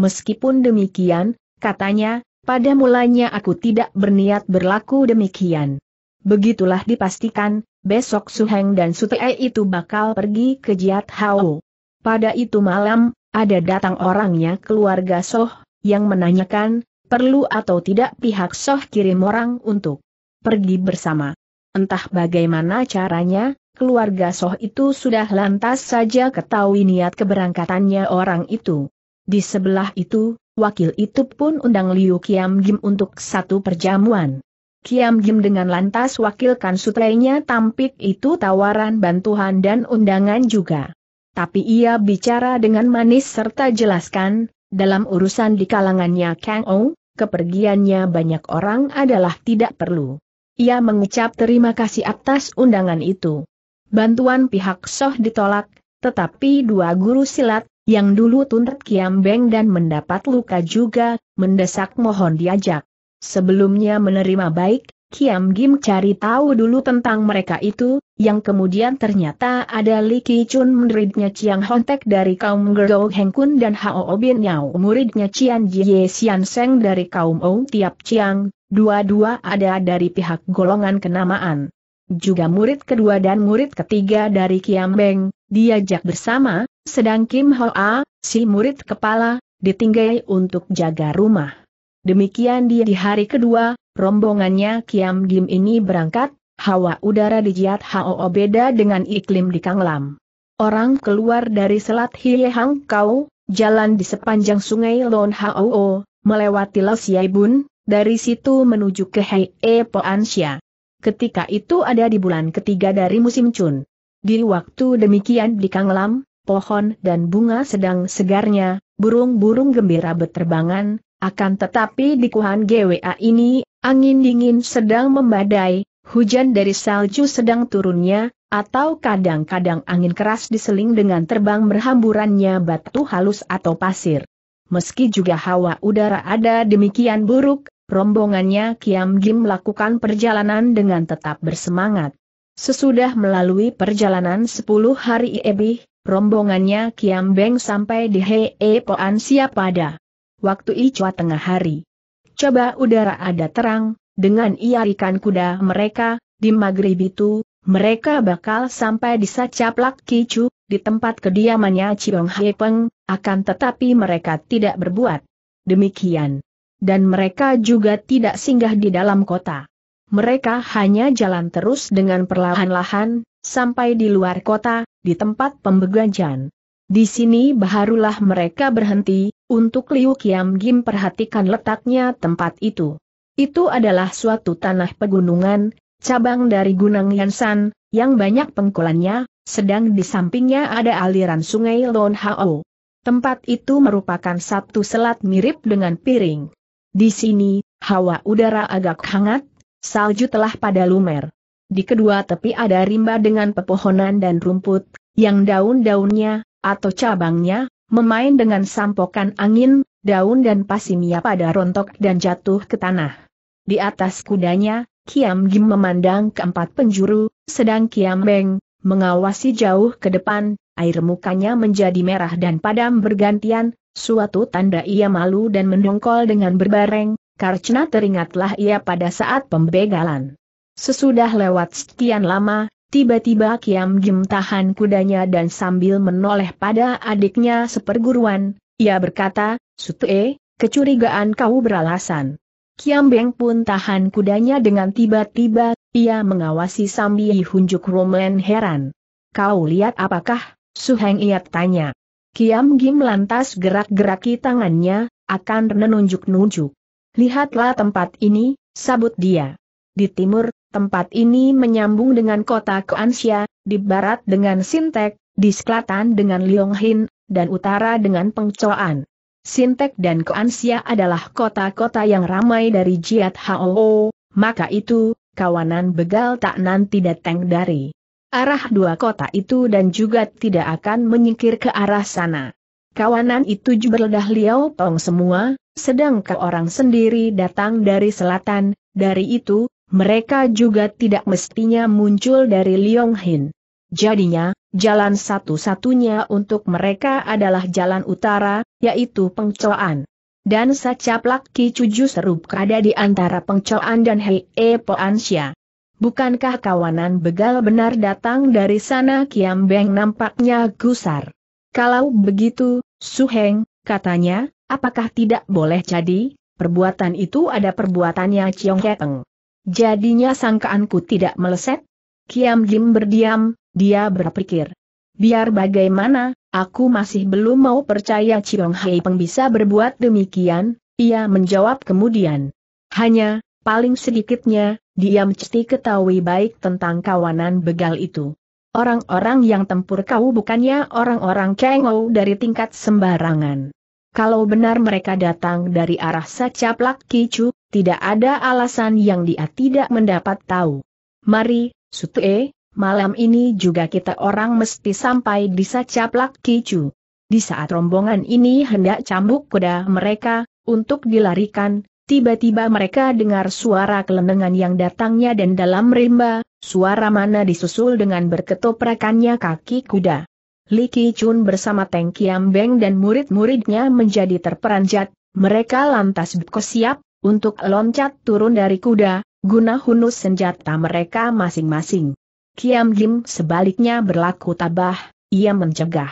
A: Meskipun demikian, katanya, pada mulanya aku tidak berniat berlaku demikian. Begitulah dipastikan, besok Suheng dan Sutei itu bakal pergi ke Jiat Hao. Pada itu malam, ada datang orangnya keluarga Soh, yang menanyakan, perlu atau tidak pihak Soh kirim orang untuk pergi bersama. Entah bagaimana caranya, keluarga Soh itu sudah lantas saja ketahui niat keberangkatannya orang itu. Di sebelah itu, Wakil itu pun undang Liu Kiam Gim untuk satu perjamuan. Kiam Gim dengan lantas wakilkan sutrenya tampik itu tawaran bantuan dan undangan juga. Tapi ia bicara dengan manis serta jelaskan, dalam urusan di kalangannya Kang Ou, kepergiannya banyak orang adalah tidak perlu. Ia mengucap terima kasih atas undangan itu. Bantuan pihak Soh ditolak, tetapi dua guru silat, yang dulu tuntut Kiam Beng dan mendapat luka juga, mendesak mohon diajak. Sebelumnya menerima baik, Kiam Gim cari tahu dulu tentang mereka itu, yang kemudian ternyata ada Li Ki Chun muridnya Chiang Hontek dari kaum Gerdo Heng Kun dan Hao Bin Yao muridnya Chian Jie Xian Seng dari kaum Ou Tiap Chiang, dua-dua ada dari pihak golongan kenamaan. Juga murid kedua dan murid ketiga dari Kiam Beng, diajak bersama, sedang Kim Hoa, si murid kepala, ditinggai untuk jaga rumah. Demikian dia di hari kedua, rombongannya Kiam Gim ini berangkat, hawa udara di Jiat Hoo beda dengan iklim di Kanglam. Orang keluar dari Selat Hiehang Kau, jalan di sepanjang sungai Lon Hoo, melewati Lao Siaibun, dari situ menuju ke Hei E Poansya. Ketika itu ada di bulan ketiga dari musim Chun. Di waktu demikian di Kanglam, pohon dan bunga sedang segarnya, burung-burung gembira berterbangan. akan tetapi di Kuhan GWA ini, angin dingin sedang membadai, hujan dari salju sedang turunnya, atau kadang-kadang angin keras diseling dengan terbang berhamburannya batu halus atau pasir. Meski juga hawa udara ada demikian buruk, rombongannya Kiam Gim melakukan perjalanan dengan tetap bersemangat. Sesudah melalui perjalanan 10 hari lebih, Rombongannya Kiam Beng sampai di Hei e Poan Siapada. Waktu Icua tengah hari. Coba udara ada terang, dengan iarikan kuda mereka, di Maghrib itu, mereka bakal sampai di Sacaplak Kicu, di tempat kediamannya Ciong Peng. akan tetapi mereka tidak berbuat. Demikian. Dan mereka juga tidak singgah di dalam kota mereka hanya jalan terus dengan perlahan-lahan, sampai di luar kota, di tempat pembegajan. Di sini barulah mereka berhenti, untuk Liu Kiam Gim perhatikan letaknya tempat itu. Itu adalah suatu tanah pegunungan, cabang dari Gunung Yansan, yang banyak pengkulannya, sedang di sampingnya ada aliran sungai Lon Hao. Tempat itu merupakan satu selat mirip dengan piring. Di sini, hawa udara agak hangat, Salju telah pada lumer. Di kedua tepi ada rimba dengan pepohonan dan rumput, yang daun-daunnya, atau cabangnya, memain dengan sampokan angin, daun dan pasimia pada rontok dan jatuh ke tanah. Di atas kudanya, Kiam Gim memandang keempat penjuru, sedang Kiam Beng, mengawasi jauh ke depan, air mukanya menjadi merah dan padam bergantian, suatu tanda ia malu dan mendongkol dengan berbareng, karena teringatlah ia pada saat pembegalan. Sesudah lewat sekian lama, tiba-tiba Kiam Jim tahan kudanya dan sambil menoleh pada adiknya seperguruan, ia berkata, E, kecurigaan kau beralasan. Kiam Beng pun tahan kudanya dengan tiba-tiba, ia mengawasi sambil hunjuk Roman heran. Kau lihat apakah? Suheng ia tanya. Kiam Gim lantas gerak-geraki tangannya, akan menunjuk-nunjuk. Lihatlah tempat ini, sabut dia. Di timur, tempat ini menyambung dengan kota Koansya, di barat dengan Sintek, di selatan dengan Lionghin, dan utara dengan Pengcoan. Sintek dan Koansya adalah kota-kota yang ramai dari Jiat Hao, maka itu, kawanan begal tak nanti datang dari arah dua kota itu dan juga tidak akan menyingkir ke arah sana. Kawanan itu berledah Liao Tong semua, sedang ke orang sendiri datang dari selatan, dari itu, mereka juga tidak mestinya muncul dari Hin. Jadinya, jalan satu-satunya untuk mereka adalah jalan utara, yaitu pengcoan. Dan sacaplak Ki Cuju serup kada di antara pengcoan dan Hei E Poansya. Bukankah kawanan begal benar datang dari sana Kiam Beng nampaknya gusar. Kalau begitu, Su Heng, katanya, apakah tidak boleh jadi, perbuatan itu ada perbuatannya Chiong Keteng. Jadinya sangkaanku tidak meleset? Kiam Jim berdiam, dia berpikir. Biar bagaimana, aku masih belum mau percaya Chiong Hei Peng bisa berbuat demikian, ia menjawab kemudian. Hanya, paling sedikitnya, dia mesti ketahui baik tentang kawanan begal itu. Orang-orang yang tempur kau bukannya orang-orang cengou dari tingkat sembarangan. Kalau benar mereka datang dari arah Sacaplak Kicu, tidak ada alasan yang dia tidak mendapat tahu. Mari, Sutue, malam ini juga kita orang mesti sampai di Sacaplak Kicu. Di saat rombongan ini hendak cambuk kuda mereka, untuk dilarikan, Tiba-tiba mereka dengar suara kelenengan yang datangnya dan dalam rimba, suara mana disusul dengan berketoprakannya kaki kuda. Li Ki Chun bersama Teng Kiam Beng dan murid-muridnya menjadi terperanjat, mereka lantas bersiap untuk loncat turun dari kuda, guna hunus senjata mereka masing-masing. Kiam Lim sebaliknya berlaku tabah, ia mencegah.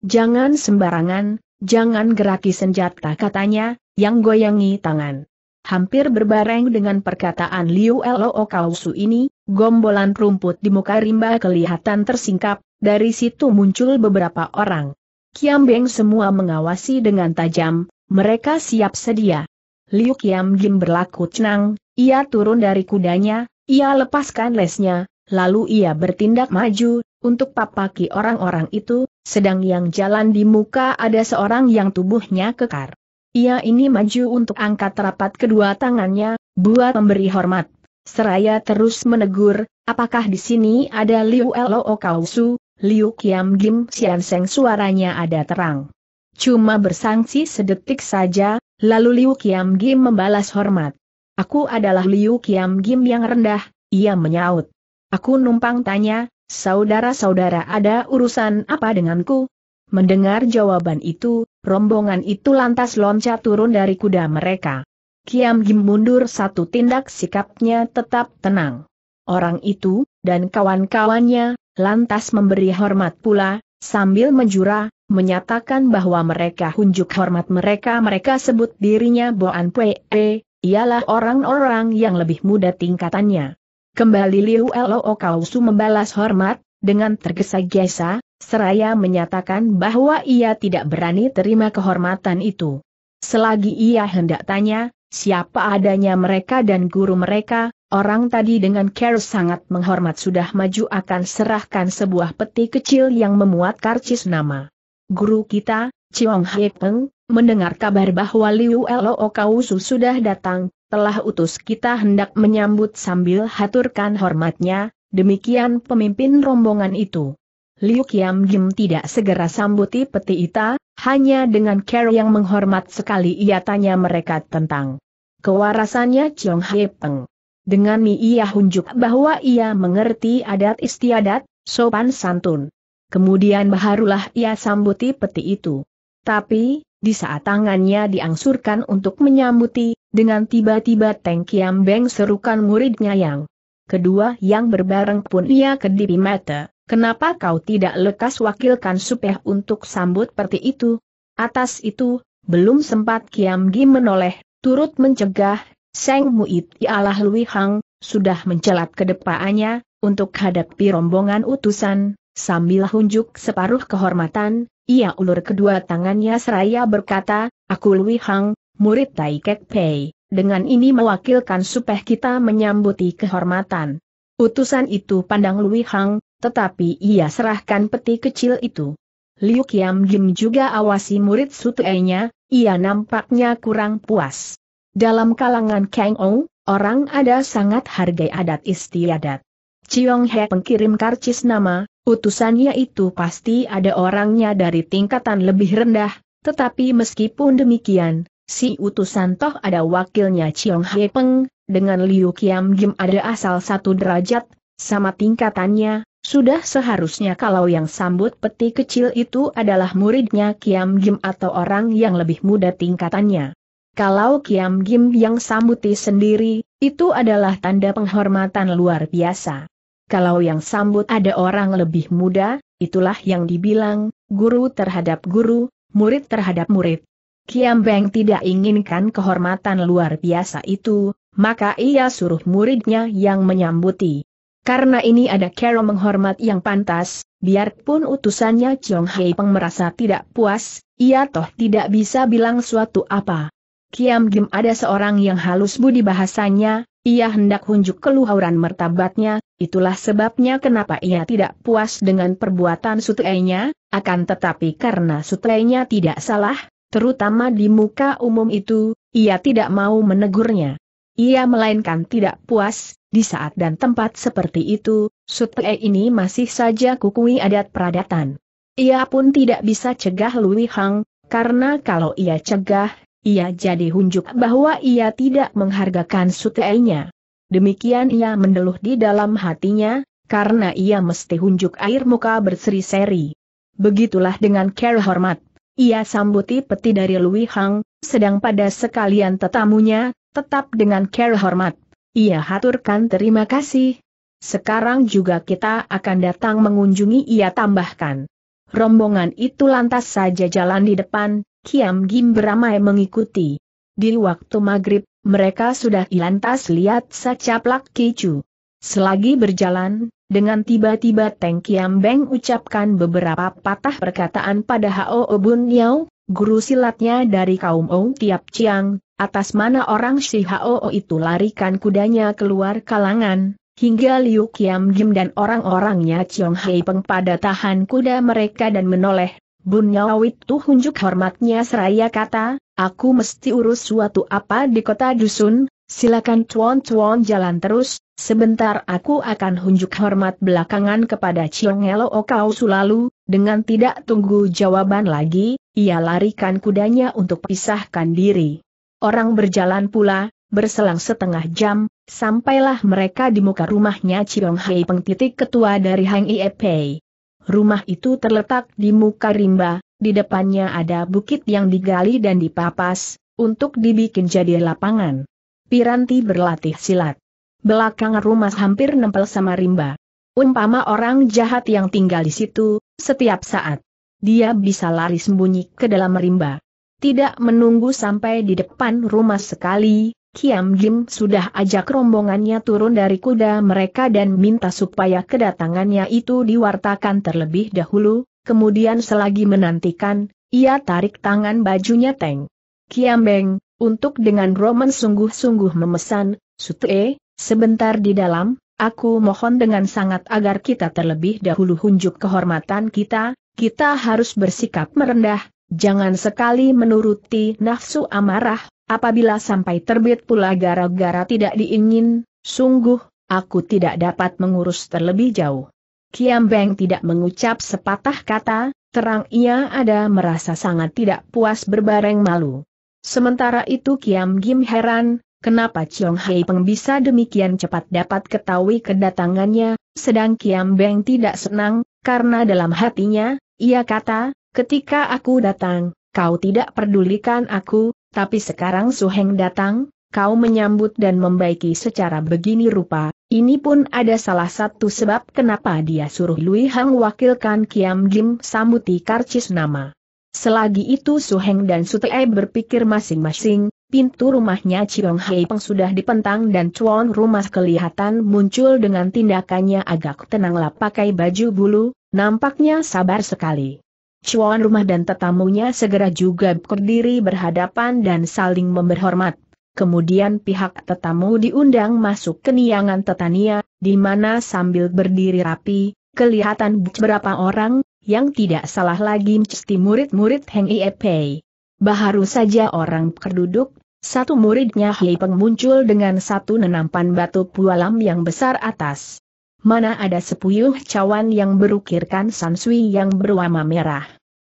A: Jangan sembarangan, Jangan geraki senjata katanya, yang goyangi tangan. Hampir berbareng dengan perkataan Liu Loo Kausu ini, gombolan rumput di muka rimba kelihatan tersingkap, dari situ muncul beberapa orang. Kiam Beng semua mengawasi dengan tajam, mereka siap sedia. Liu Kiam Jim berlaku tenang, ia turun dari kudanya, ia lepaskan lesnya, lalu ia bertindak maju, untuk papaki orang-orang itu, sedang yang jalan di muka ada seorang yang tubuhnya kekar. Ia ini maju untuk angkat rapat kedua tangannya, buat memberi hormat. Seraya terus menegur, apakah di sini ada Liu Lo Kausu, Liu Kiam Gim Sian Seng suaranya ada terang. Cuma bersangsi sedetik saja, lalu Liu Kiam Gim membalas hormat. Aku adalah Liu Kiam Gim yang rendah, ia menyaut. Aku numpang tanya, Saudara-saudara ada urusan apa denganku? Mendengar jawaban itu, rombongan itu lantas loncat turun dari kuda mereka. Kiam Gim mundur satu tindak sikapnya tetap tenang. Orang itu, dan kawan-kawannya, lantas memberi hormat pula, sambil menjura, menyatakan bahwa mereka hunjuk hormat mereka mereka sebut dirinya Boan Pei, ialah orang-orang yang lebih muda tingkatannya. Kembali Liu Lo Kausu membalas hormat, dengan tergesa-gesa, seraya menyatakan bahwa ia tidak berani terima kehormatan itu. Selagi ia hendak tanya, siapa adanya mereka dan guru mereka, orang tadi dengan care sangat menghormat sudah maju akan serahkan sebuah peti kecil yang memuat karcis nama. Guru kita, Chiong Hai Peng, mendengar kabar bahwa Liu Lo Kausu sudah datang, telah utus kita hendak menyambut sambil haturkan hormatnya, demikian pemimpin rombongan itu. Liu Kiam Gim tidak segera sambuti peti ita, hanya dengan care yang menghormat sekali ia tanya mereka tentang kewarasannya Chong Hai Peng. Dengan mi ia hunjuk bahwa ia mengerti adat istiadat, sopan santun. Kemudian baharulah ia sambuti peti itu. Tapi, di saat tangannya diangsurkan untuk menyambuti, dengan tiba-tiba Teng Kiam Beng serukan muridnya yang kedua yang berbareng pun ia kedipi mata, kenapa kau tidak lekas wakilkan supeh untuk sambut seperti itu? Atas itu, belum sempat Kiam Gi menoleh, turut mencegah, Seng ya ialah Lui Hang, sudah mencelat kedepaannya, untuk hadapi rombongan utusan, sambil hunjuk separuh kehormatan, ia ulur kedua tangannya seraya berkata, Aku Lui Hang, murid Tai Kek Pei, dengan ini mewakilkan supaya kita menyambuti kehormatan. Utusan itu pandang Lui Hang, tetapi ia serahkan peti kecil itu. Liu Kiam Jim juga awasi murid sutuenya, ia nampaknya kurang puas. Dalam kalangan Kang Ong, orang ada sangat hargai adat istiadat. Chiong He pengkirim karcis nama, utusannya itu pasti ada orangnya dari tingkatan lebih rendah, tetapi meskipun demikian, Si utusan toh ada wakilnya Chiong He Peng, dengan Liu Kiam Jim ada asal satu derajat, sama tingkatannya, sudah seharusnya kalau yang sambut peti kecil itu adalah muridnya Kiam Jim atau orang yang lebih muda tingkatannya. Kalau Kiam Gim yang sambuti sendiri, itu adalah tanda penghormatan luar biasa. Kalau yang sambut ada orang lebih muda, itulah yang dibilang, guru terhadap guru, murid terhadap murid. Kiam Beng tidak inginkan kehormatan luar biasa itu, maka ia suruh muridnya yang menyambuti. Karena ini ada kero menghormat yang pantas, biarpun utusannya Chong Hei Peng merasa tidak puas, ia toh tidak bisa bilang suatu apa. Kiam Gim ada seorang yang halus budi bahasanya, ia hendak hunjuk keluhuran mertabatnya, itulah sebabnya kenapa ia tidak puas dengan perbuatan sutrainya, akan tetapi karena sutrainya tidak salah, terutama di muka umum itu, ia tidak mau menegurnya. Ia melainkan tidak puas, di saat dan tempat seperti itu, Sutpee ini masih saja kukui adat peradatan. Ia pun tidak bisa cegah Lui Hang, karena kalau ia cegah, ia jadi hunjuk bahwa ia tidak menghargakan Sutpee-nya. Demikian ia mendeluh di dalam hatinya, karena ia mesti hunjuk air muka berseri-seri. Begitulah dengan care hormat. Ia sambuti peti dari Lui Hang, sedang pada sekalian tetamunya, tetap dengan care hormat. Ia haturkan terima kasih. Sekarang juga kita akan datang mengunjungi ia tambahkan. Rombongan itu lantas saja jalan di depan, Kiam Gim beramai mengikuti. Di waktu maghrib, mereka sudah lantas lihat sacaplak kicu. Selagi berjalan, dengan tiba-tiba Teng Kiam Beng ucapkan beberapa patah perkataan pada Hao Obun Yao, guru silatnya dari kaum Ong Tiap Chiang, atas mana orang si Hao itu larikan kudanya keluar kalangan, hingga Liu Kiam Jim dan orang-orangnya Chiong Hei Peng pada tahan kuda mereka dan menoleh. Bun Yawit itu hunjuk hormatnya seraya kata, Aku mesti urus suatu apa di kota Dusun, Silakan tuan-tuan jalan terus, sebentar aku akan hunjuk hormat belakangan kepada Chiong Elo Okau Sulalu, dengan tidak tunggu jawaban lagi, ia larikan kudanya untuk pisahkan diri. Orang berjalan pula, berselang setengah jam, sampailah mereka di muka rumahnya Ciong Hei Peng titik ketua dari Hang Iepei. Rumah itu terletak di muka rimba, di depannya ada bukit yang digali dan dipapas, untuk dibikin jadi lapangan. Piranti berlatih silat. Belakang rumah hampir nempel sama rimba. Umpama orang jahat yang tinggal di situ, setiap saat. Dia bisa lari sembunyi ke dalam rimba. Tidak menunggu sampai di depan rumah sekali, Kiam Jim sudah ajak rombongannya turun dari kuda mereka dan minta supaya kedatangannya itu diwartakan terlebih dahulu, kemudian selagi menantikan, ia tarik tangan bajunya Teng. Kiam Beng, untuk dengan Roman sungguh-sungguh memesan, Sute, sebentar di dalam, aku mohon dengan sangat agar kita terlebih dahulu hunjuk kehormatan kita, kita harus bersikap merendah, jangan sekali menuruti nafsu amarah, apabila sampai terbit pula gara-gara tidak diingin, sungguh, aku tidak dapat mengurus terlebih jauh. Kiam Beng tidak mengucap sepatah kata, terang ia ada merasa sangat tidak puas berbareng malu. Sementara itu Kiam Gim heran, kenapa Chiong Hei Peng bisa demikian cepat dapat ketahui kedatangannya, sedang Kiam Beng tidak senang, karena dalam hatinya, ia kata, ketika aku datang, kau tidak pedulikan aku, tapi sekarang Su Heng datang, kau menyambut dan membaiki secara begini rupa, ini pun ada salah satu sebab kenapa dia suruh Lui Hang wakilkan Kiam Gim sambuti karcis nama. Selagi itu Su Heng dan Su Tei berpikir masing-masing, pintu rumahnya Chiong Hei Peng sudah dipentang dan cuan rumah kelihatan muncul dengan tindakannya agak tenanglah pakai baju bulu, nampaknya sabar sekali. Cuan rumah dan tetamunya segera juga berdiri berhadapan dan saling memberhormat. Kemudian pihak tetamu diundang masuk ke niangan tetania, di mana sambil berdiri rapi, kelihatan beberapa orang, yang tidak salah lagi mesti murid-murid Heng Ie Pei. Baharu saja orang kerduduk, satu muridnya Hei Peng muncul dengan satu nenampan batu pualam yang besar atas. Mana ada sepuyuh cawan yang berukirkan sansui yang berwarna merah.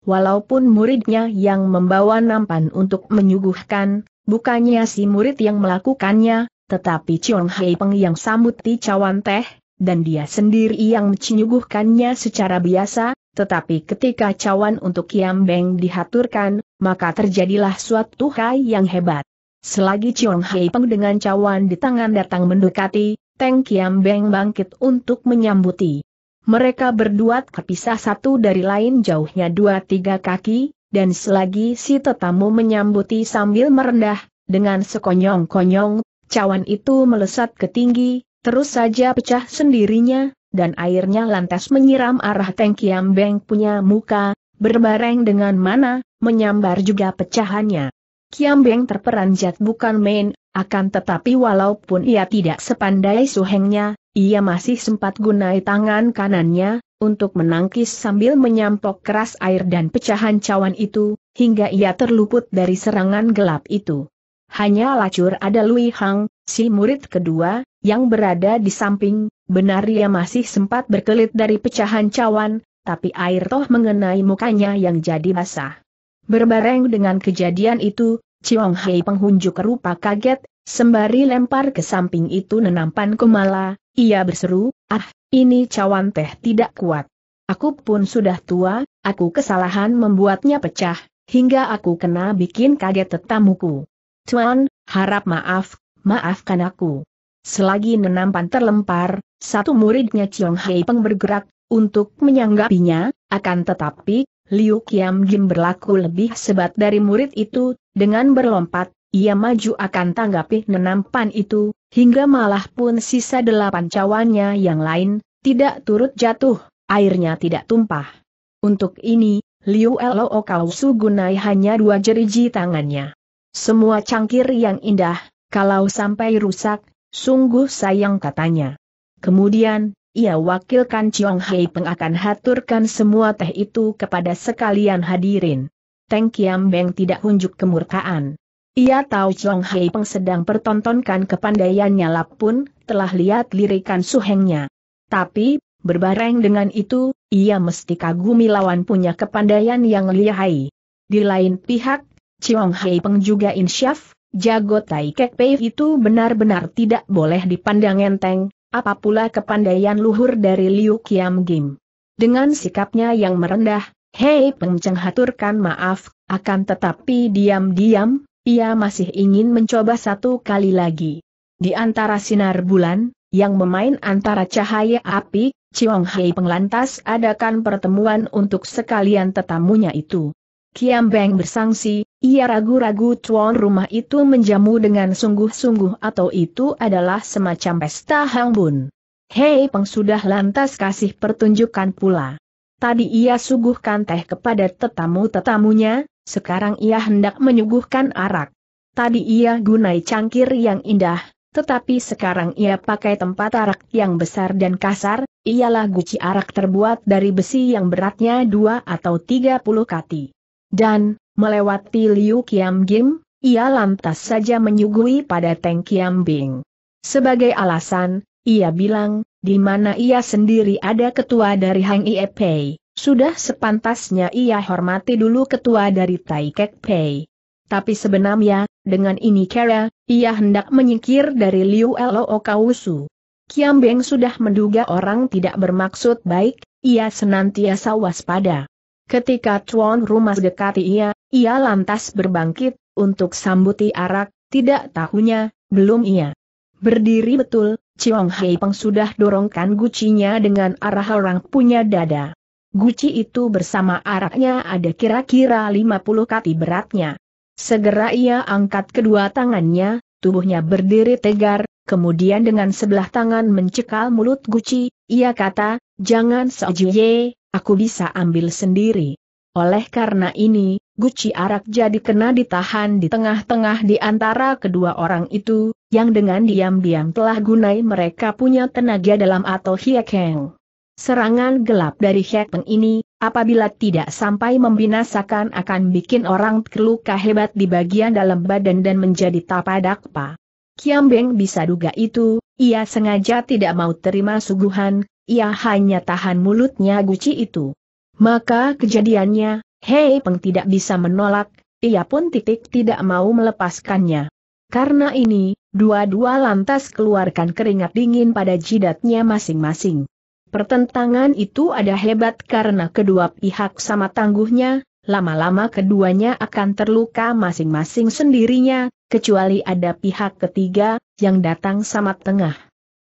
A: Walaupun muridnya yang membawa nampan untuk menyuguhkan, bukannya si murid yang melakukannya, tetapi Chong Hei Peng yang samuti cawan teh, dan dia sendiri yang menyuguhkannya secara biasa, tetapi ketika cawan untuk Kiam Beng dihaturkan, maka terjadilah suatu hai yang hebat. Selagi Chiong Hai Peng dengan cawan di tangan datang mendekati, Teng Kiam Beng bangkit untuk menyambuti. Mereka berdua terpisah satu dari lain jauhnya dua tiga kaki, dan selagi si tetamu menyambuti sambil merendah, dengan sekonyong-konyong, cawan itu melesat ke tinggi, terus saja pecah sendirinya, dan airnya lantas menyiram arah Teng Kiam Beng punya muka, berbareng dengan mana, menyambar juga pecahannya. Kiam Beng terperanjat bukan main, akan tetapi walaupun ia tidak sepandai suhengnya, ia masih sempat gunai tangan kanannya, untuk menangkis sambil menyampok keras air dan pecahan cawan itu, hingga ia terluput dari serangan gelap itu. Hanya lacur ada Lui Hang, si murid kedua, yang berada di samping, Benar ia masih sempat berkelit dari pecahan cawan, tapi air toh mengenai mukanya yang jadi basah. Berbareng dengan kejadian itu, Chiong Hei penghunjuk rupa kaget, sembari lempar ke samping itu nenampan kumala, ia berseru, ah, ini cawan teh tidak kuat. Aku pun sudah tua, aku kesalahan membuatnya pecah, hingga aku kena bikin kaget tetamuku. Tuan, harap maaf, maafkan aku. Selagi nenampan terlempar, satu muridnya Chiong Peng bergerak, untuk menyanggapinya, akan tetapi, Liu Kiam Jim berlaku lebih sebat dari murid itu, dengan berlompat, ia maju akan tanggapi nenampan itu, hingga malah pun sisa delapan cawannya yang lain, tidak turut jatuh, airnya tidak tumpah. Untuk ini, Liu Elo su gunai hanya dua jeriji tangannya. Semua cangkir yang indah, kalau sampai rusak, sungguh sayang katanya. Kemudian, ia wakilkan Chiong Hei Peng akan haturkan semua teh itu kepada sekalian hadirin. Teng Kiam Beng tidak unjuk kemurkaan. Ia tahu Chiong Hei Peng sedang pertontonkan kepandaiannya lapun, telah lihat lirikan suhengnya. Tapi, berbareng dengan itu, ia mesti kagumi lawan punya kepandaian yang lihai. Di lain pihak, Chiong Hei Peng juga insyaf, jago Tai Kek Pei itu benar-benar tidak boleh dipandang enteng, apa pula kepandaian luhur dari Liu Kiam Gim? Dengan sikapnya yang merendah, Hei pengencang haturkan maaf, akan tetapi diam-diam, ia masih ingin mencoba satu kali lagi. Di antara sinar bulan, yang memain antara cahaya api, Ciong Hei penglantas adakan pertemuan untuk sekalian tetamunya itu. Kiam Beng bersangsi, ia ragu-ragu tuan rumah itu menjamu dengan sungguh-sungguh atau itu adalah semacam pesta hangbun. Hei Peng sudah lantas kasih pertunjukan pula. Tadi ia suguhkan teh kepada tetamu-tetamunya, sekarang ia hendak menyuguhkan arak. Tadi ia gunai cangkir yang indah, tetapi sekarang ia pakai tempat arak yang besar dan kasar, ialah guci arak terbuat dari besi yang beratnya dua atau tiga puluh kati. Dan, Melewati Liu Kiam Gim, ia lantas saja menyugui pada Teng Kiam Bing. Sebagai alasan, ia bilang, di mana ia sendiri ada ketua dari Hang Ie Pei, sudah sepantasnya ia hormati dulu ketua dari Tai Kek Pei. Tapi sebenarnya, dengan ini kera, ia hendak menyingkir dari Liu Lo Kausu. Kiam Beng sudah menduga orang tidak bermaksud baik, ia senantiasa waspada. Ketika cuan rumah dekati ia, ia lantas berbangkit, untuk sambuti arak, tidak tahunya, belum ia. Berdiri betul, Ciong Hei Peng sudah dorongkan gucinya dengan arah orang punya dada. Guci itu bersama araknya ada kira-kira 50 kati beratnya. Segera ia angkat kedua tangannya, tubuhnya berdiri tegar, kemudian dengan sebelah tangan mencekal mulut guci, ia kata, jangan sojuye, aku bisa ambil sendiri. Oleh karena ini, Guci Arak jadi kena ditahan di tengah-tengah di antara kedua orang itu, yang dengan diam-diam telah gunai mereka punya tenaga dalam atau hiekeng. Serangan gelap dari hiekeng ini, apabila tidak sampai membinasakan akan bikin orang terluka hebat di bagian dalam badan dan menjadi tapadakpa. Beng bisa duga itu, ia sengaja tidak mau terima suguhan, ia hanya tahan mulutnya Guci itu. Maka kejadiannya, Hei Peng tidak bisa menolak, ia pun titik tidak mau melepaskannya. Karena ini, dua-dua lantas keluarkan keringat dingin pada jidatnya masing-masing. Pertentangan itu ada hebat karena kedua pihak sama tangguhnya, lama-lama keduanya akan terluka masing-masing sendirinya, kecuali ada pihak ketiga, yang datang sama tengah.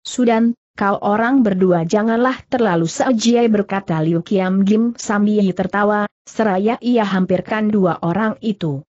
A: Sudan, kau orang berdua janganlah terlalu sejai berkata Liu Kiam Gim sambil tertawa, seraya ia hampirkan dua orang itu.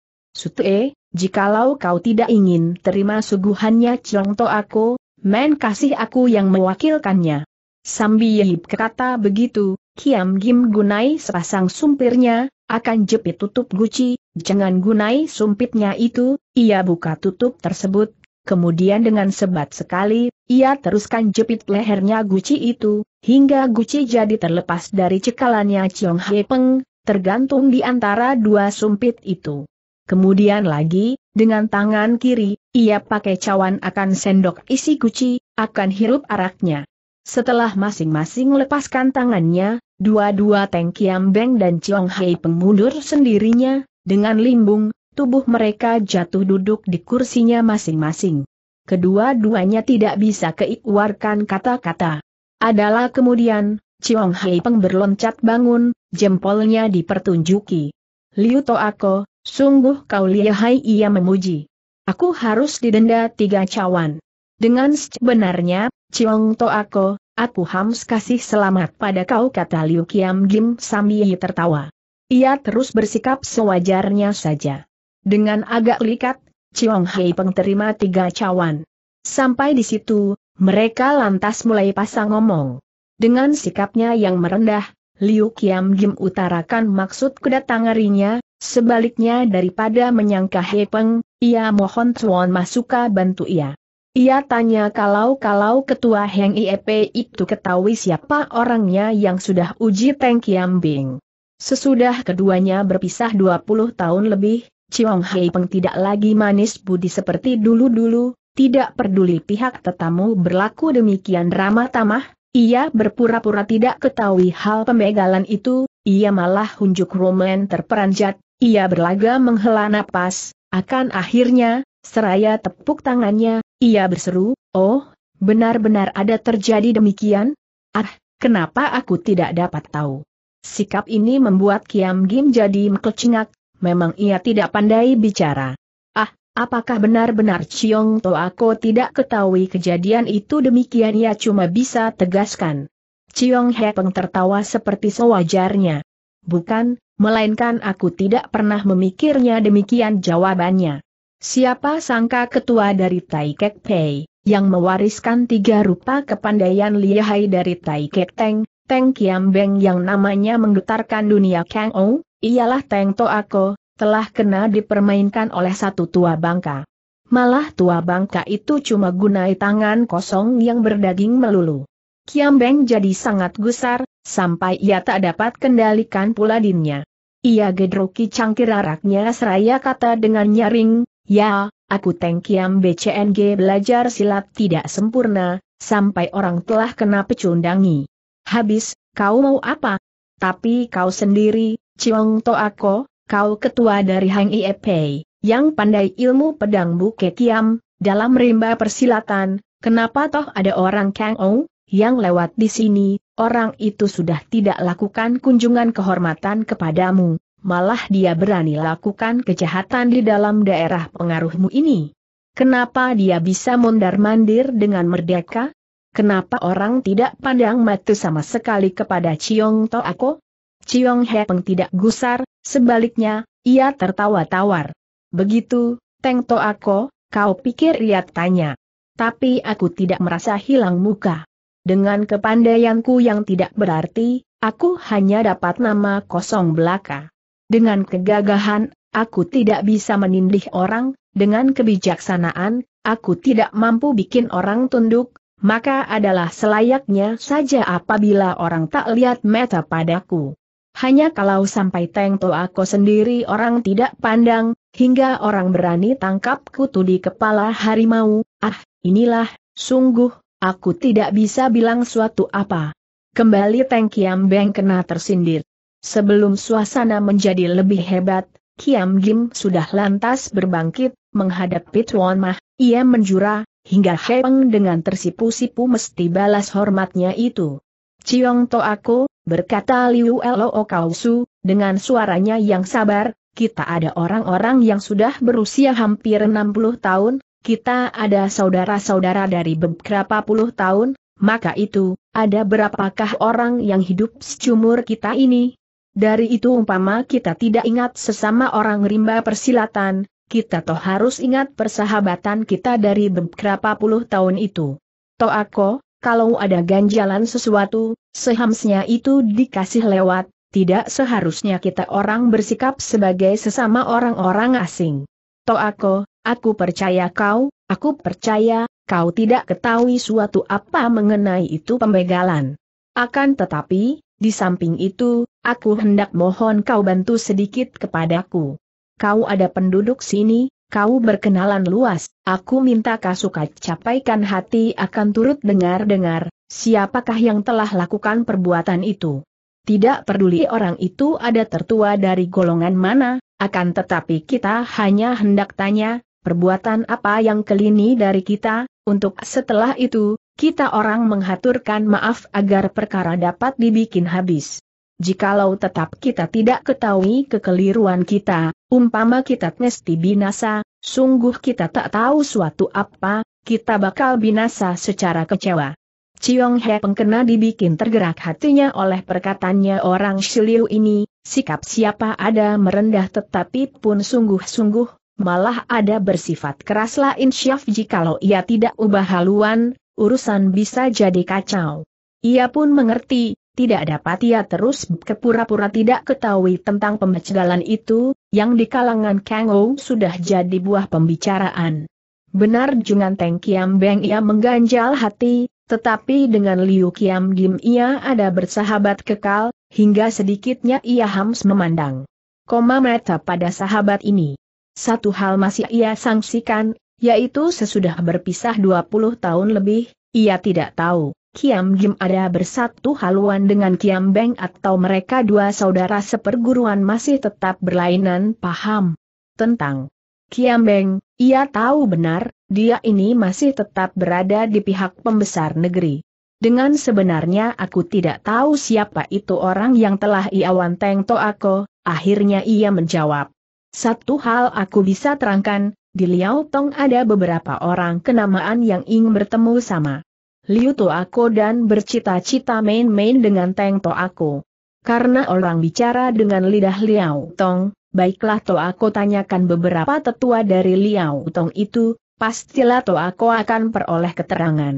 A: E, jikalau kau tidak ingin terima suguhannya Chongto aku, men kasih aku yang mewakilkannya. Sambil berkata begitu, Kiam Gim gunai sepasang sumpirnya, akan jepit tutup guci, jangan gunai sumpitnya itu, ia buka tutup tersebut, kemudian dengan sebat sekali, ia teruskan jepit lehernya Guci itu, hingga Guci jadi terlepas dari cekalannya Chiong He Peng, tergantung di antara dua sumpit itu. Kemudian lagi, dengan tangan kiri, ia pakai cawan akan sendok isi Guci, akan hirup araknya. Setelah masing-masing lepaskan tangannya, dua-dua Teng Kiam Beng dan Chiong Hei mundur sendirinya, dengan limbung, tubuh mereka jatuh duduk di kursinya masing-masing kedua-duanya tidak bisa keikwarkan kata-kata. Adalah kemudian, Chiong Hai Peng berloncat bangun, jempolnya dipertunjuki. Liu To Ako, sungguh kau lihai ia memuji. Aku harus didenda tiga cawan. Dengan sebenarnya, Chiong To Ako, aku hams kasih selamat pada kau kata Liu Kiam Gim sambil tertawa. Ia terus bersikap sewajarnya saja. Dengan agak likat, Ciong Hei Peng terima tiga cawan. Sampai di situ, mereka lantas mulai pasang ngomong. Dengan sikapnya yang merendah, Liu Kiam Gim utarakan maksud kedatangarinya, sebaliknya daripada menyangka Hei Peng, ia mohon Tuan Masuka bantu ia. Ia tanya kalau-kalau ketua Heng IEP itu ketahui siapa orangnya yang sudah uji Teng Kiam Bing. Sesudah keduanya berpisah 20 tahun lebih, Ciong Hei Peng tidak lagi manis budi seperti dulu-dulu, tidak peduli pihak tetamu berlaku demikian ramah tamah, ia berpura-pura tidak ketahui hal pembegalan itu, ia malah hunjuk Roman terperanjat, ia berlaga menghela napas, akan akhirnya, seraya tepuk tangannya, ia berseru, oh, benar-benar ada terjadi demikian? Ah, kenapa aku tidak dapat tahu? Sikap ini membuat Kiam Gim jadi mekecingak, memang ia tidak pandai bicara. Ah, apakah benar-benar Ciong To aku tidak ketahui kejadian itu demikian ia cuma bisa tegaskan. Ciong He Peng tertawa seperti sewajarnya. Bukan, melainkan aku tidak pernah memikirnya demikian jawabannya. Siapa sangka ketua dari Tai Kek Pei, yang mewariskan tiga rupa kepandaian lihai dari Tai Kek Teng, Teng Kiam Beng yang namanya menggetarkan dunia Kang Ong? ialah Teng Toako, telah kena dipermainkan oleh satu tua bangka. Malah tua bangka itu cuma gunai tangan kosong yang berdaging melulu. Kiam Beng jadi sangat gusar, sampai ia tak dapat kendalikan pula dinnya. Ia gedroki cangkir araknya seraya kata dengan nyaring, Ya, aku Teng Kiam BCNG belajar silat tidak sempurna, sampai orang telah kena pecundangi. Habis, kau mau apa? Tapi kau sendiri, Ciong To Ako, kau ketua dari Hang Iepei, yang pandai ilmu pedang buke kiam, dalam rimba persilatan, kenapa toh ada orang Kang Ou, yang lewat di sini, orang itu sudah tidak lakukan kunjungan kehormatan kepadamu, malah dia berani lakukan kejahatan di dalam daerah pengaruhmu ini. Kenapa dia bisa mondar-mandir dengan merdeka? Kenapa orang tidak pandang mata sama sekali kepada Ciong To Ako? Ciong He Peng tidak gusar, sebaliknya, ia tertawa tawar. Begitu, Teng To Ako, kau pikir ia tanya. Tapi aku tidak merasa hilang muka. Dengan kepandaianku yang tidak berarti, aku hanya dapat nama kosong belaka. Dengan kegagahan, aku tidak bisa menindih orang, dengan kebijaksanaan, aku tidak mampu bikin orang tunduk, maka adalah selayaknya saja apabila orang tak lihat mata padaku. Hanya kalau sampai Teng Aku sendiri orang tidak pandang, hingga orang berani tangkap kutu di kepala harimau, ah, inilah, sungguh, aku tidak bisa bilang suatu apa. Kembali Teng Kiam Beng kena tersindir. Sebelum suasana menjadi lebih hebat, Kiam Gim sudah lantas berbangkit, menghadapi Tuan Mah, ia menjura, hingga Hepeng dengan tersipu-sipu mesti balas hormatnya itu. Ciong Aku berkata Liu Loo Kausu, dengan suaranya yang sabar, kita ada orang-orang yang sudah berusia hampir 60 tahun, kita ada saudara-saudara dari beberapa puluh tahun, maka itu, ada berapakah orang yang hidup secumur kita ini? Dari itu umpama kita tidak ingat sesama orang rimba persilatan, kita toh harus ingat persahabatan kita dari beberapa puluh tahun itu. Toako, kalau ada ganjalan sesuatu, sehamsnya itu dikasih lewat, tidak seharusnya kita orang bersikap sebagai sesama orang-orang asing. Toako, aku percaya kau, aku percaya, kau tidak ketahui suatu apa mengenai itu pembegalan. Akan tetapi, di samping itu, aku hendak mohon kau bantu sedikit kepadaku. Kau ada penduduk sini, kau berkenalan luas, aku minta Kasuka capaikan hati akan turut dengar-dengar, siapakah yang telah lakukan perbuatan itu. Tidak peduli orang itu ada tertua dari golongan mana, akan tetapi kita hanya hendak tanya, perbuatan apa yang kelini dari kita, untuk setelah itu, kita orang menghaturkan maaf agar perkara dapat dibikin habis. Jikalau tetap kita tidak ketahui kekeliruan kita, umpama kita mesti binasa, sungguh kita tak tahu suatu apa, kita bakal binasa secara kecewa. Ciong He pengkena dibikin tergerak hatinya oleh perkataannya orang Shiliu ini, sikap siapa ada merendah tetapi pun sungguh-sungguh, malah ada bersifat keraslah insyaf jikalau ia tidak ubah haluan, urusan bisa jadi kacau. Ia pun mengerti, tidak dapat ia terus kepura-pura tidak ketahui tentang pemecgalan itu, yang di kalangan Kang Ou sudah jadi buah pembicaraan. Benar jungan Teng Kiam Beng ia mengganjal hati, tetapi dengan Liu Kiam Gim ia ada bersahabat kekal, hingga sedikitnya ia hams memandang. Koma mata pada sahabat ini. Satu hal masih ia sangsikan, yaitu sesudah berpisah 20 tahun lebih, ia tidak tahu Kiam Jim ada bersatu haluan dengan Kiam Beng atau mereka dua saudara seperguruan masih tetap berlainan paham. Tentang Kiam Beng, ia tahu benar, dia ini masih tetap berada di pihak pembesar negeri. Dengan sebenarnya aku tidak tahu siapa itu orang yang telah ia wanteng to aku, akhirnya ia menjawab. Satu hal aku bisa terangkan, di Liao Tong ada beberapa orang kenamaan yang ingin bertemu sama Liu Toako dan bercita-cita main-main dengan Teng Toako. Karena orang bicara dengan lidah Liao Tong, baiklah Toako tanyakan beberapa tetua dari Liao Tong itu, pastilah Toako akan peroleh keterangan.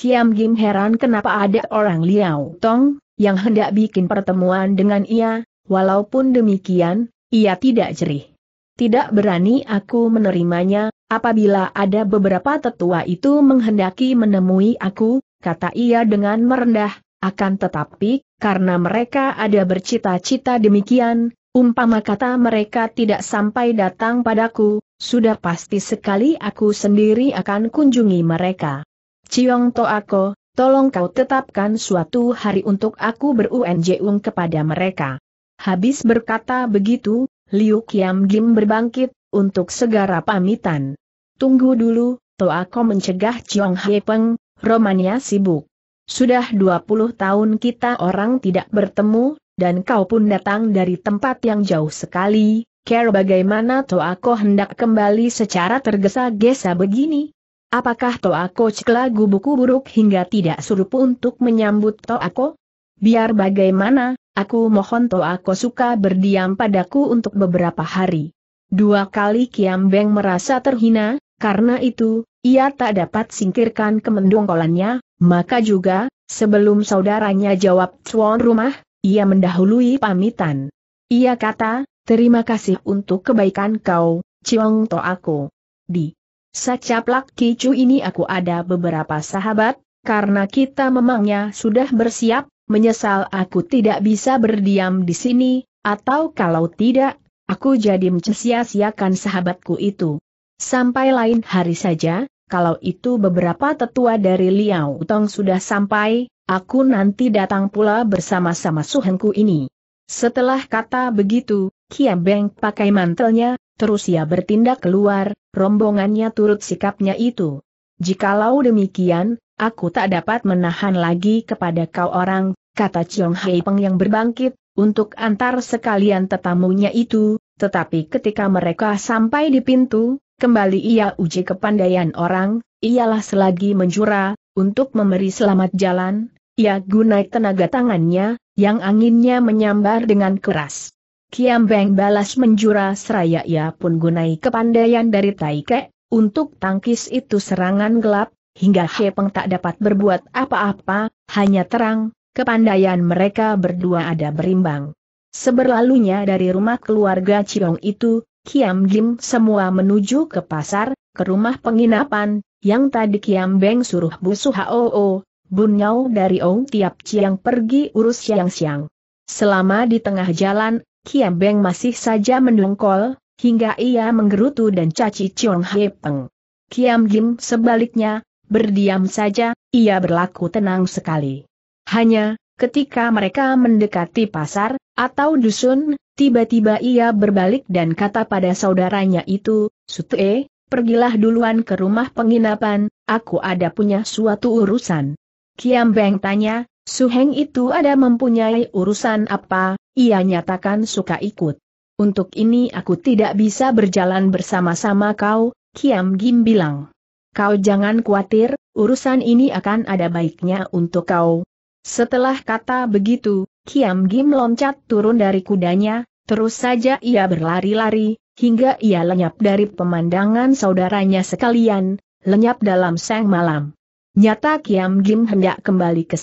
A: Kiam Gim heran kenapa ada orang Liao Tong, yang hendak bikin pertemuan dengan ia, walaupun demikian, ia tidak jerih. Tidak berani aku menerimanya, Apabila ada beberapa tetua itu menghendaki menemui aku, kata ia dengan merendah, akan tetapi, karena mereka ada bercita-cita demikian, umpama kata mereka tidak sampai datang padaku, sudah pasti sekali aku sendiri akan kunjungi mereka. Ciong Toako, tolong kau tetapkan suatu hari untuk aku berunjung kepada mereka. Habis berkata begitu, Liu Kiam Gim berbangkit, untuk segera pamitan. Tunggu dulu, Ko mencegah Chiong Hei Peng, Romania sibuk. Sudah 20 tahun kita orang tidak bertemu, dan kau pun datang dari tempat yang jauh sekali, care bagaimana Ko hendak kembali secara tergesa-gesa begini? Apakah Ko cekla buku buruk hingga tidak suruh untuk menyambut Ko? Biar bagaimana, aku mohon Ko suka berdiam padaku untuk beberapa hari. Dua kali Kiam Beng merasa terhina, karena itu, ia tak dapat singkirkan kemendongkolannya, maka juga, sebelum saudaranya jawab tuan rumah, ia mendahului pamitan. Ia kata, terima kasih untuk kebaikan kau, Ciong To aku. Di Sacaplak Kicu ini aku ada beberapa sahabat, karena kita memangnya sudah bersiap, menyesal aku tidak bisa berdiam di sini, atau kalau tidak, aku jadi mencesia-siakan sahabatku itu. Sampai lain hari saja, kalau itu beberapa tetua dari Liao Tong sudah sampai, aku nanti datang pula bersama-sama suhenku ini. Setelah kata begitu, Kia Beng pakai mantelnya, terus ia bertindak keluar, rombongannya turut sikapnya itu. Jikalau demikian, aku tak dapat menahan lagi kepada kau orang, kata Chong Hei Peng yang berbangkit, untuk antar sekalian tetamunya itu, tetapi ketika mereka sampai di pintu, Kembali ia uji kepandaian orang, ialah selagi menjura, untuk memberi selamat jalan, ia gunai tenaga tangannya, yang anginnya menyambar dengan keras. Kiam Beng balas menjura seraya ia pun gunai kepandaian dari Taike, untuk tangkis itu serangan gelap, hingga Peng tak dapat berbuat apa-apa, hanya terang, kepandaian mereka berdua ada berimbang. Seberlalunya dari rumah keluarga Ciong itu, Kiam Jim semua menuju ke pasar, ke rumah penginapan, yang tadi Kiam Beng suruh busuh HOO, Bun Yao dari Ong Tiap Ciang pergi urus siang-siang. Selama di tengah jalan, Kiam Beng masih saja mendongkol, hingga ia menggerutu dan caci Chong He Peng. Kiam Jim sebaliknya, berdiam saja, ia berlaku tenang sekali. Hanya, ketika mereka mendekati pasar, atau dusun, Tiba-tiba ia berbalik dan kata pada saudaranya itu, Sute, pergilah duluan ke rumah penginapan, aku ada punya suatu urusan. Kiam Beng tanya, Suheng itu ada mempunyai urusan apa, ia nyatakan suka ikut. Untuk ini aku tidak bisa berjalan bersama-sama kau, Kiam Gim bilang. Kau jangan khawatir, urusan ini akan ada baiknya untuk kau. Setelah kata begitu, Kiam Gim loncat turun dari kudanya, terus saja ia berlari-lari, hingga ia lenyap dari pemandangan saudaranya sekalian, lenyap dalam sang malam. Nyata Kiam Gim hendak kembali ke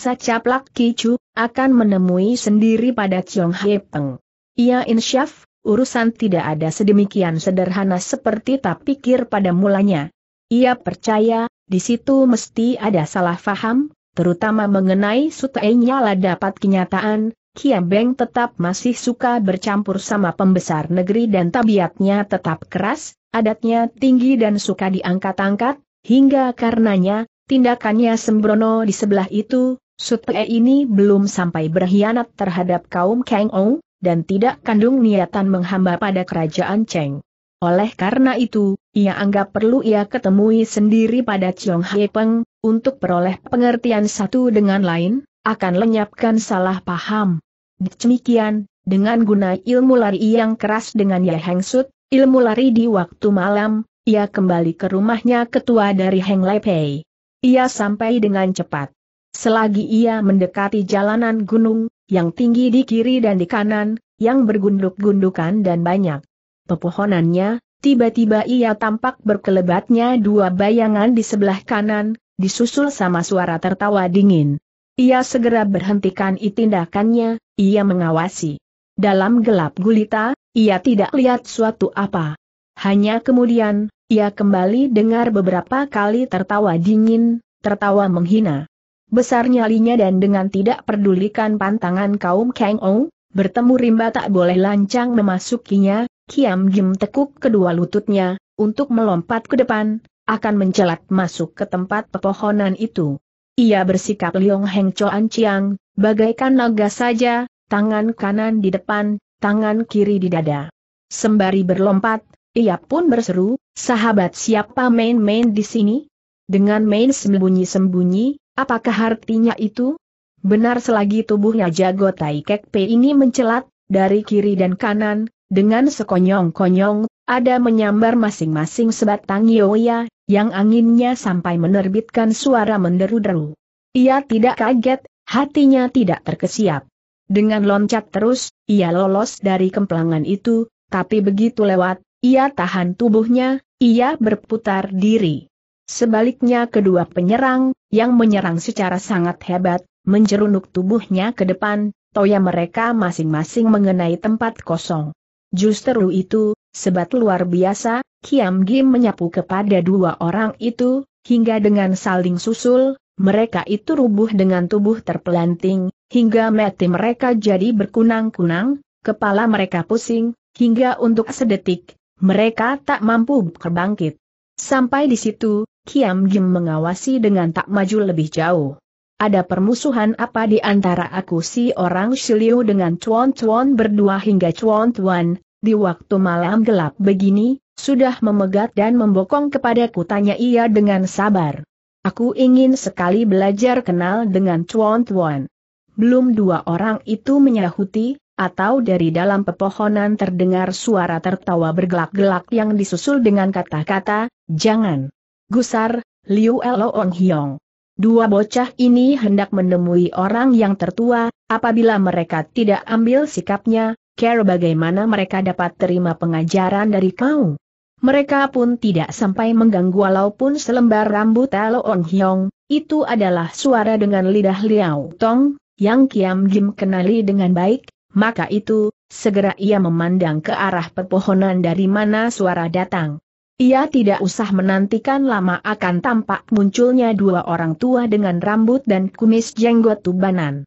A: Lak Kicu, akan menemui sendiri pada Chiong He Peng. Ia insyaf, urusan tidak ada sedemikian sederhana seperti tak pikir pada mulanya. Ia percaya, di situ mesti ada salah faham, terutama mengenai Sutai Nyala dapat kenyataan, Kiam Beng tetap masih suka bercampur sama pembesar negeri dan tabiatnya tetap keras, adatnya tinggi dan suka diangkat-angkat, hingga karenanya, tindakannya sembrono di sebelah itu, Sutai ini belum sampai berkhianat terhadap kaum Kang Ou, dan tidak kandung niatan menghamba pada kerajaan Cheng. Oleh karena itu, ia anggap perlu ia ketemui sendiri pada Chiong Hye Peng, untuk peroleh pengertian satu dengan lain, akan lenyapkan salah paham. Demikian, dengan guna ilmu lari yang keras dengan Ye Heng Sut, ilmu lari di waktu malam, ia kembali ke rumahnya ketua dari Heng Lai Pei Ia sampai dengan cepat. Selagi ia mendekati jalanan gunung, yang tinggi di kiri dan di kanan, yang bergunduk-gundukan dan banyak pepohonannya, tiba-tiba ia tampak berkelebatnya dua bayangan di sebelah kanan, disusul sama suara tertawa dingin. Ia segera berhentikan tindakannya. ia mengawasi. Dalam gelap gulita, ia tidak lihat suatu apa. Hanya kemudian, ia kembali dengar beberapa kali tertawa dingin, tertawa menghina. Besar nyalinya dan dengan tidak pedulikan pantangan kaum Kang Ong, bertemu rimba tak boleh lancang memasukinya, Kiam Jim tekuk kedua lututnya, untuk melompat ke depan, akan mencelat masuk ke tempat pepohonan itu. Ia bersikap Liong Heng Choan Chiang, bagaikan naga saja, tangan kanan di depan, tangan kiri di dada. Sembari berlompat, ia pun berseru, sahabat siapa main-main di sini? Dengan main sembunyi-sembunyi, apakah artinya itu? Benar selagi tubuhnya jago Tai Kek P ini mencelat, dari kiri dan kanan, dengan sekonyong-konyong, ada menyambar masing-masing sebatang yoya, yang anginnya sampai menerbitkan suara menderu-deru. Ia tidak kaget, hatinya tidak terkesiap. Dengan loncat terus, ia lolos dari kemplangan itu, tapi begitu lewat, ia tahan tubuhnya, ia berputar diri. Sebaliknya kedua penyerang, yang menyerang secara sangat hebat, menjerunuk tubuhnya ke depan, toya mereka masing-masing mengenai tempat kosong. Justru itu, sebat luar biasa, Kiam Gim menyapu kepada dua orang itu, hingga dengan saling susul, mereka itu rubuh dengan tubuh terpelanting, hingga mati mereka jadi berkunang-kunang, kepala mereka pusing, hingga untuk sedetik, mereka tak mampu berbangkit. Sampai di situ, Kiam Gim mengawasi dengan tak maju lebih jauh. Ada permusuhan apa di antara aku si orang Shiliu dengan Chuan Chuan berdua hingga Chuan Chuan, di waktu malam gelap begini, sudah memegat dan membokong kepadaku tanya ia dengan sabar. Aku ingin sekali belajar kenal dengan Chuan Chuan. Belum dua orang itu menyahuti, atau dari dalam pepohonan terdengar suara tertawa bergelak-gelak yang disusul dengan kata-kata, jangan. Gusar, Liu Elo Hiong. Dua bocah ini hendak menemui orang yang tertua, apabila mereka tidak ambil sikapnya, care bagaimana mereka dapat terima pengajaran dari kau. Mereka pun tidak sampai mengganggu walaupun selembar rambut Elo On Hyong, itu adalah suara dengan lidah Liao Tong, yang Kiam Jim kenali dengan baik, maka itu, segera ia memandang ke arah pepohonan dari mana suara datang. Ia tidak usah menantikan lama akan tampak munculnya dua orang tua dengan rambut dan kumis jenggot tubanan.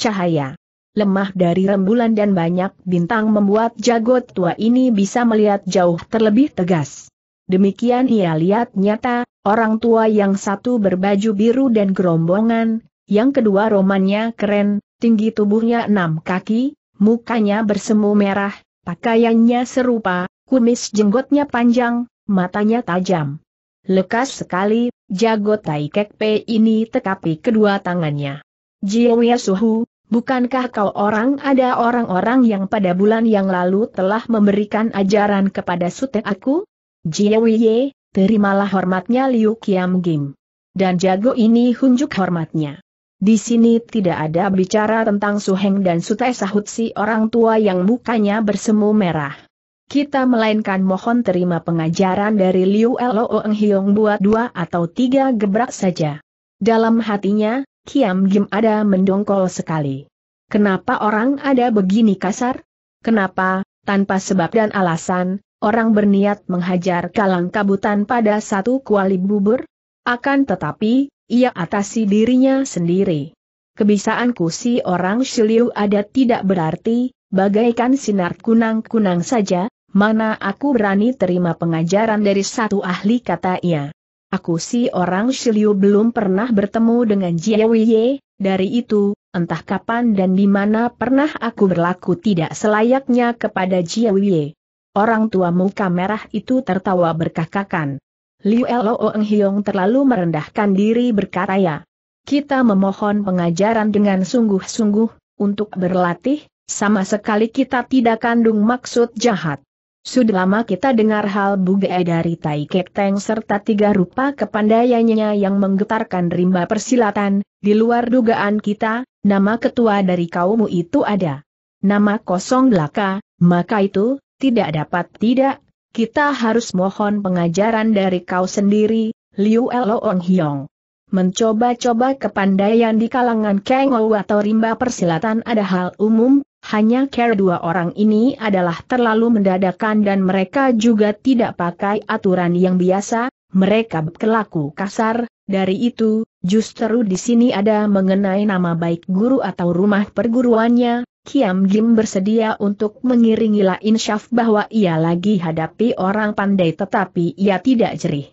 A: Cahaya lemah dari rembulan dan banyak bintang membuat jagot tua ini bisa melihat jauh terlebih tegas. Demikian ia lihat nyata, orang tua yang satu berbaju biru dan gerombongan, yang kedua romannya keren, tinggi tubuhnya enam kaki, mukanya bersemu merah, pakaiannya serupa, kumis jenggotnya panjang, matanya tajam. Lekas sekali, jago Tai Kek Pei ini tekapi kedua tangannya. Jiwia Suhu, bukankah kau orang ada orang-orang yang pada bulan yang lalu telah memberikan ajaran kepada sutek aku? Jiwia, terimalah hormatnya Liu Kiam Gim. Dan jago ini hunjuk hormatnya. Di sini tidak ada bicara tentang Suheng dan Sute sahut si orang tua yang mukanya bersemu merah kita melainkan mohon terima pengajaran dari Liu Lo Eng Hiong buat dua atau tiga gebrak saja. Dalam hatinya, Kiam Gim ada mendongkol sekali. Kenapa orang ada begini kasar? Kenapa, tanpa sebab dan alasan, orang berniat menghajar kalang kabutan pada satu kuali bubur? Akan tetapi, ia atasi dirinya sendiri. Kebisaanku si orang Shiliu ada tidak berarti, bagaikan sinar kunang-kunang saja, mana aku berani terima pengajaran dari satu ahli kata ia. Aku si orang Shiliu belum pernah bertemu dengan Jiawiye, dari itu, entah kapan dan di mana pernah aku berlaku tidak selayaknya kepada Jiawiye. Orang tua muka merah itu tertawa berkakakan. Liu Elo Eng Hiong terlalu merendahkan diri berkata ya. Kita memohon pengajaran dengan sungguh-sungguh, untuk berlatih, sama sekali kita tidak kandung maksud jahat. Sudah lama kita dengar hal bugai dari Tai Kek Teng serta tiga rupa kepandaiannya yang menggetarkan rimba persilatan, di luar dugaan kita, nama ketua dari kaummu itu ada. Nama kosong belaka, maka itu, tidak dapat tidak, kita harus mohon pengajaran dari kau sendiri, Liu Eloong Hiong. Mencoba-coba kepandaian di kalangan Kengou atau rimba persilatan ada hal umum, hanya care dua orang ini adalah terlalu mendadakan dan mereka juga tidak pakai aturan yang biasa, mereka berkelaku kasar, dari itu, justru di sini ada mengenai nama baik guru atau rumah perguruannya, Kiam Jim bersedia untuk mengiringi La Insyaf bahwa ia lagi hadapi orang pandai tetapi ia tidak jerih.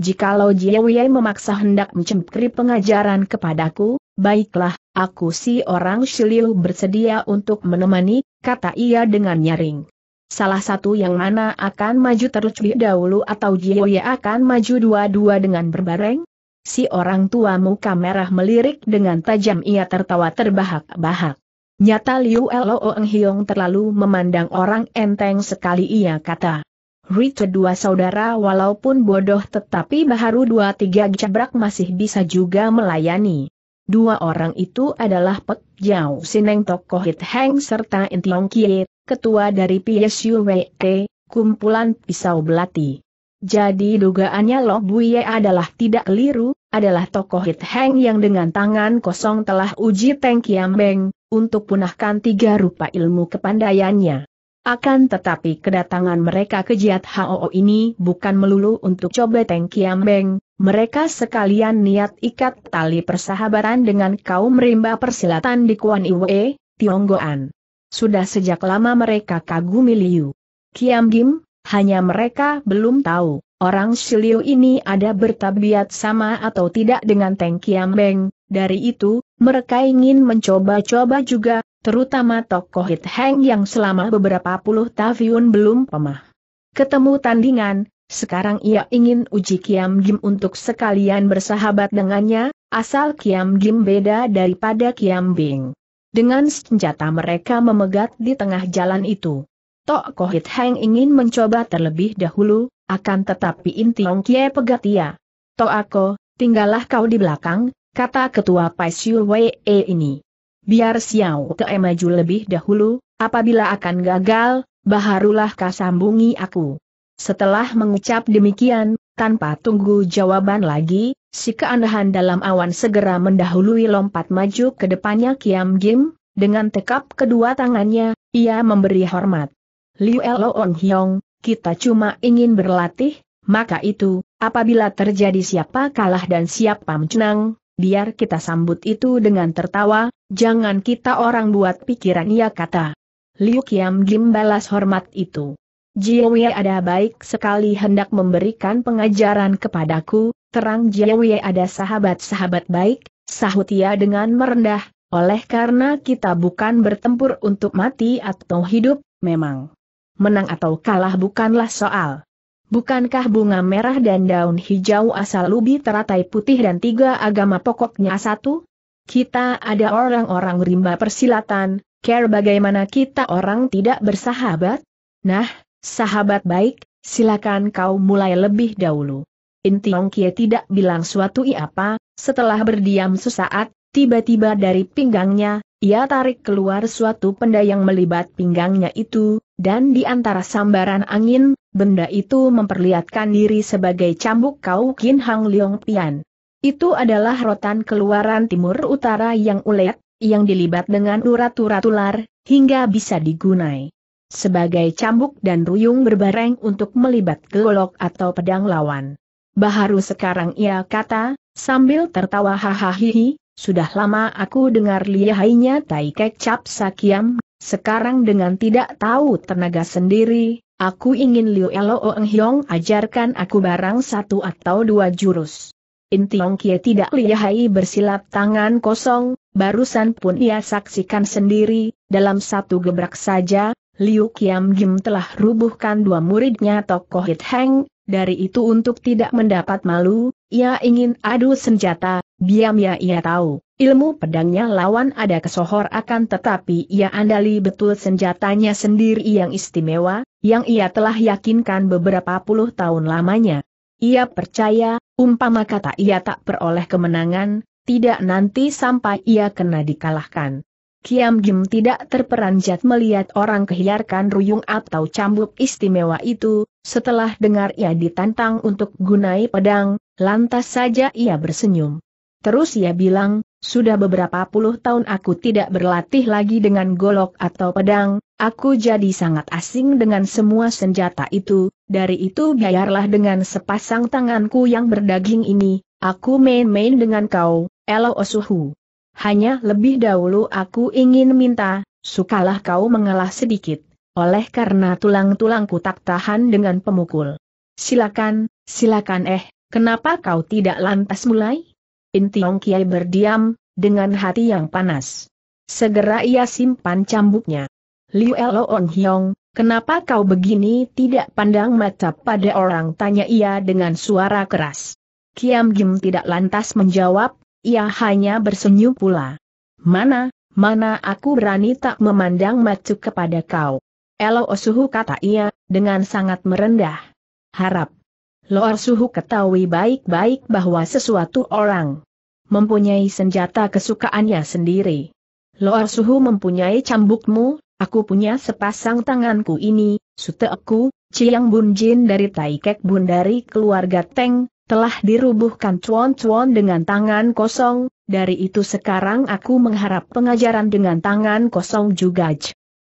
A: Jikalau Jiawie memaksa hendak mencemkri pengajaran kepadaku, Baiklah, aku si orang Shiliu bersedia untuk menemani, kata ia dengan nyaring. Salah satu yang mana akan maju terlebih dahulu atau Jioya akan maju dua-dua dengan berbareng? Si orang tua muka merah melirik dengan tajam ia tertawa terbahak-bahak. Nyata Liu Lo Eng Hiong terlalu memandang orang enteng sekali ia kata. Rich dua saudara walaupun bodoh tetapi baharu dua tiga jabrak masih bisa juga melayani. Dua orang itu adalah Pek Jiao Sineng tokoh Hit Heng serta Intiong Kie, ketua dari PSUWT, kumpulan pisau belati. Jadi dugaannya Lo Buye adalah tidak keliru, adalah tokoh Hit Heng yang dengan tangan kosong telah uji Teng Kiam Beng, untuk punahkan tiga rupa ilmu kepandaiannya. Akan tetapi kedatangan mereka ke Jiat Hao ini bukan melulu untuk coba Teng Kiam Beng, mereka sekalian niat ikat tali persahabatan dengan kaum rimba persilatan di Kuan Iwe, Tionggoan. Sudah sejak lama mereka kagumi Liu. Kiam Gim, hanya mereka belum tahu, orang siliu ini ada bertabiat sama atau tidak dengan Teng Kiam Beng, dari itu, mereka ingin mencoba-coba juga, terutama tokoh Hit Heng yang selama beberapa puluh tahun belum pemah. Ketemu tandingan, sekarang ia ingin uji Kiam Gim untuk sekalian bersahabat dengannya, asal Kiam Gim beda daripada Kiam Bing. Dengan senjata mereka memegat di tengah jalan itu. Tok Kohit Heng ingin mencoba terlebih dahulu, akan tetapi Intiong Kie pegat ia. Tok Ako, tinggallah kau di belakang, kata ketua Pai Siu Wei -e ini. Biar Xiao ke maju lebih dahulu, apabila akan gagal, baharulah kau sambungi aku. Setelah mengucap demikian, tanpa tunggu jawaban lagi, si keanehan dalam awan segera mendahului lompat maju ke depannya Kiam Gim, dengan tekap kedua tangannya, ia memberi hormat. Liu Elo On Hyong, kita cuma ingin berlatih, maka itu, apabila terjadi siapa kalah dan siapa menang, biar kita sambut itu dengan tertawa, jangan kita orang buat pikiran ia kata. Liu Kiam Gim balas hormat itu. Jiawei ada baik sekali hendak memberikan pengajaran kepadaku, terang Jiawei ada sahabat-sahabat baik, sahut ia dengan merendah, oleh karena kita bukan bertempur untuk mati atau hidup, memang menang atau kalah bukanlah soal. Bukankah bunga merah dan daun hijau asal lubi teratai putih dan tiga agama pokoknya satu? Kita ada orang-orang rimba persilatan, care bagaimana kita orang tidak bersahabat? Nah, Sahabat baik, silakan kau mulai lebih dahulu. Tiong Kie tidak bilang suatu i apa, setelah berdiam sesaat, tiba-tiba dari pinggangnya, ia tarik keluar suatu benda yang melibat pinggangnya itu, dan di antara sambaran angin, benda itu memperlihatkan diri sebagai cambuk kau Kin Hang Leong Pian. Itu adalah rotan keluaran timur utara yang ulet, yang dilibat dengan urat-urat ular, hingga bisa digunai sebagai cambuk dan ruyung berbareng untuk melibat golok atau pedang lawan. Baharu sekarang ia kata, sambil tertawa hahaha, sudah lama aku dengar lihainya Tai Kek Cap Sakiam, sekarang dengan tidak tahu tenaga sendiri, aku ingin Liu Elo Oeng Hiong ajarkan aku barang satu atau dua jurus. Intiong Kie tidak lihai bersilat tangan kosong, barusan pun ia saksikan sendiri, dalam satu gebrak saja, Liu Kiam Jim telah rubuhkan dua muridnya tokoh Hit Heng, dari itu untuk tidak mendapat malu, ia ingin adu senjata, diam ya ia tahu, ilmu pedangnya lawan ada kesohor akan tetapi ia andali betul senjatanya sendiri yang istimewa, yang ia telah yakinkan beberapa puluh tahun lamanya. Ia percaya, umpama kata ia tak peroleh kemenangan, tidak nanti sampai ia kena dikalahkan. Kiam Jim tidak terperanjat melihat orang kehiarkan ruyung atau cambuk istimewa itu, setelah dengar ia ditantang untuk gunai pedang, lantas saja ia bersenyum. Terus ia bilang, sudah beberapa puluh tahun aku tidak berlatih lagi dengan golok atau pedang, aku jadi sangat asing dengan semua senjata itu, dari itu biarlah dengan sepasang tanganku yang berdaging ini, aku main-main dengan kau, Elo Osuhu hanya lebih dahulu aku ingin minta, sukalah kau mengalah sedikit, oleh karena tulang-tulangku tak tahan dengan pemukul. Silakan, silakan eh, kenapa kau tidak lantas mulai? Intiong Kiai berdiam, dengan hati yang panas. Segera ia simpan cambuknya. Liu On Hiong, kenapa kau begini tidak pandang mata pada orang tanya ia dengan suara keras. Kiam Gim tidak lantas menjawab, ia hanya bersenyum pula. Mana, mana aku berani tak memandang macu kepada kau. Elo Suhu kata ia, dengan sangat merendah. Harap. Loar Suhu ketahui baik-baik bahwa sesuatu orang mempunyai senjata kesukaannya sendiri. Loar Suhu mempunyai cambukmu, aku punya sepasang tanganku ini, sute aku, Ciang Bunjin dari Taikek Bun dari keluarga Teng, telah dirubuhkan cuan-cuan dengan tangan kosong, dari itu sekarang aku mengharap pengajaran dengan tangan kosong juga.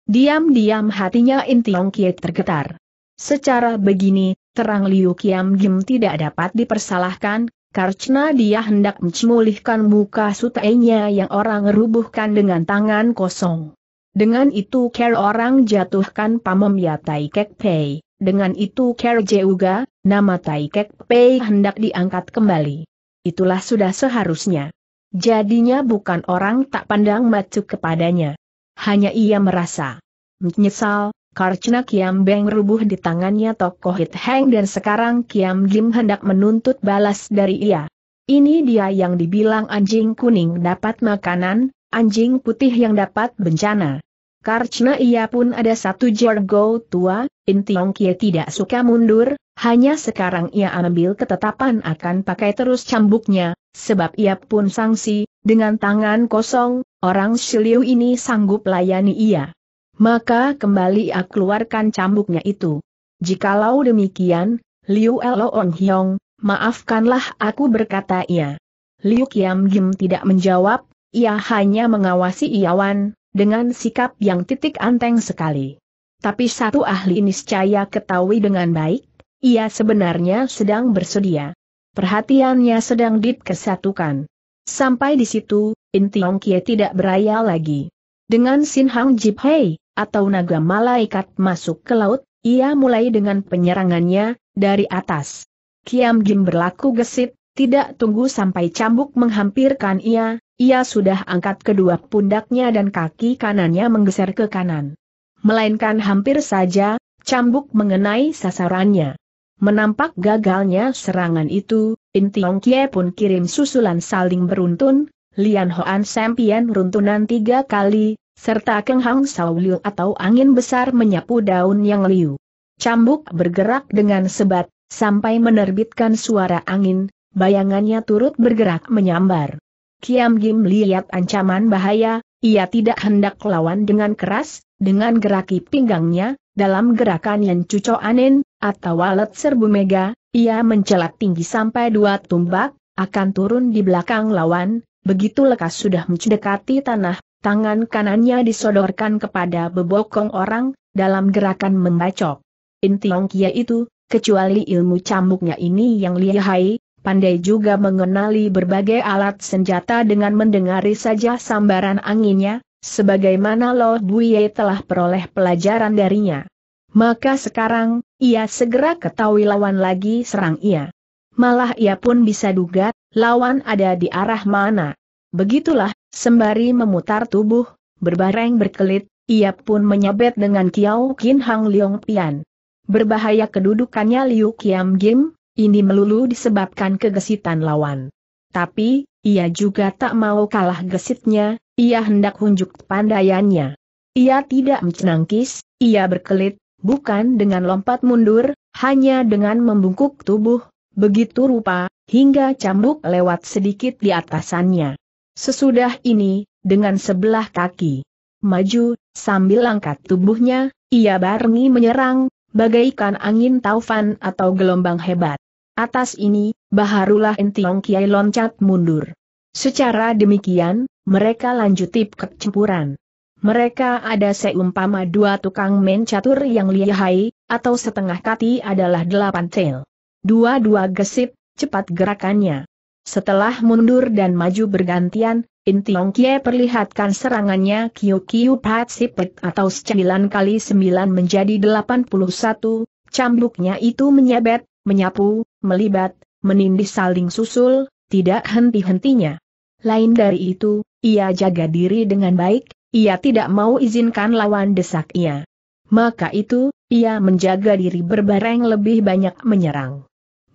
A: Diam-diam hatinya Intiong Kie tergetar. Secara begini, terang Liu Kiam Gim tidak dapat dipersalahkan, karena dia hendak mencemulihkan muka sutainya yang orang rubuhkan dengan tangan kosong. Dengan itu care orang jatuhkan pamom ya Tai Kek Pei. Dengan itu Ker Jeuga, nama Tai Kek Pei hendak diangkat kembali. Itulah sudah seharusnya. Jadinya bukan orang tak pandang macu kepadanya. Hanya ia merasa menyesal, karena Kiam Beng rubuh di tangannya tokoh Hit Heng dan sekarang Kiam Lim hendak menuntut balas dari ia. Ini dia yang dibilang anjing kuning dapat makanan, anjing putih yang dapat bencana. Karena ia pun ada satu jargo tua, In Tiong Kie tidak suka mundur, hanya sekarang ia ambil ketetapan akan pakai terus cambuknya, sebab ia pun sangsi, dengan tangan kosong, orang Shiliu ini sanggup layani ia. Maka kembali ia keluarkan cambuknya itu. Jikalau demikian, Liu Eloon Hyong, maafkanlah aku berkata ia. Liu Kiam Gim tidak menjawab, ia hanya mengawasi Iawan, dengan sikap yang titik anteng sekali. Tapi satu ahli niscaya ketahui dengan baik, ia sebenarnya sedang bersedia. Perhatiannya sedang dikesatukan. Sampai di situ, Intiong Kie tidak beraya lagi. Dengan Sin Hang Jip Hei, atau naga malaikat masuk ke laut, ia mulai dengan penyerangannya, dari atas. Kiam Jim berlaku gesit, tidak tunggu sampai cambuk menghampirkan ia, ia sudah angkat kedua pundaknya dan kaki kanannya menggeser ke kanan. Melainkan hampir saja, cambuk mengenai sasarannya. Menampak gagalnya serangan itu, In Tiong Kie pun kirim susulan saling beruntun, Lian Hoan Sempian runtunan tiga kali, serta Keng Hang Sao atau angin besar menyapu daun yang liu. Cambuk bergerak dengan sebat, sampai menerbitkan suara angin, bayangannya turut bergerak menyambar. Kiam Gim lihat ancaman bahaya, ia tidak hendak lawan dengan keras, dengan geraki pinggangnya, dalam gerakan yang cuco anen, atau walet serbu mega, ia mencelat tinggi sampai dua tumbak, akan turun di belakang lawan, begitu lekas sudah mendekati tanah, tangan kanannya disodorkan kepada bebokong orang, dalam gerakan membacok. Intiong kia itu, kecuali ilmu cambuknya ini yang lihai, pandai juga mengenali berbagai alat senjata dengan mendengari saja sambaran anginnya, sebagaimana Lo Buye telah peroleh pelajaran darinya. Maka sekarang, ia segera ketahui lawan lagi serang ia. Malah ia pun bisa duga, lawan ada di arah mana. Begitulah, sembari memutar tubuh, berbareng berkelit, ia pun menyabet dengan Kiao Kin Hang Leong Pian. Berbahaya kedudukannya Liu Kiam Gim, ini melulu disebabkan kegesitan lawan. Tapi, ia juga tak mau kalah gesitnya, ia hendak unjuk pandaiannya. Ia tidak mencenangkis, ia berkelit, bukan dengan lompat mundur, hanya dengan membungkuk tubuh, begitu rupa, hingga cambuk lewat sedikit di atasannya. Sesudah ini, dengan sebelah kaki maju, sambil angkat tubuhnya, ia barengi menyerang, bagaikan angin taufan atau gelombang hebat. Atas ini, baharulah Entiong Kiai loncat mundur. Secara demikian, mereka lanjuti kecempuran. Mereka ada seumpama dua tukang main catur yang lihai, atau setengah kati adalah delapan tel. Dua-dua gesit, cepat gerakannya. Setelah mundur dan maju bergantian, Intiong Kie perlihatkan serangannya Kiu Kiu Sipit atau 9 kali 9 menjadi 81, cambuknya itu menyabet, menyapu, melibat, menindih saling susul, tidak henti-hentinya. Lain dari itu, ia jaga diri dengan baik, ia tidak mau izinkan lawan desak ia. Maka itu, ia menjaga diri berbareng lebih banyak menyerang.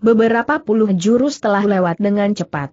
A: Beberapa puluh jurus telah lewat dengan cepat.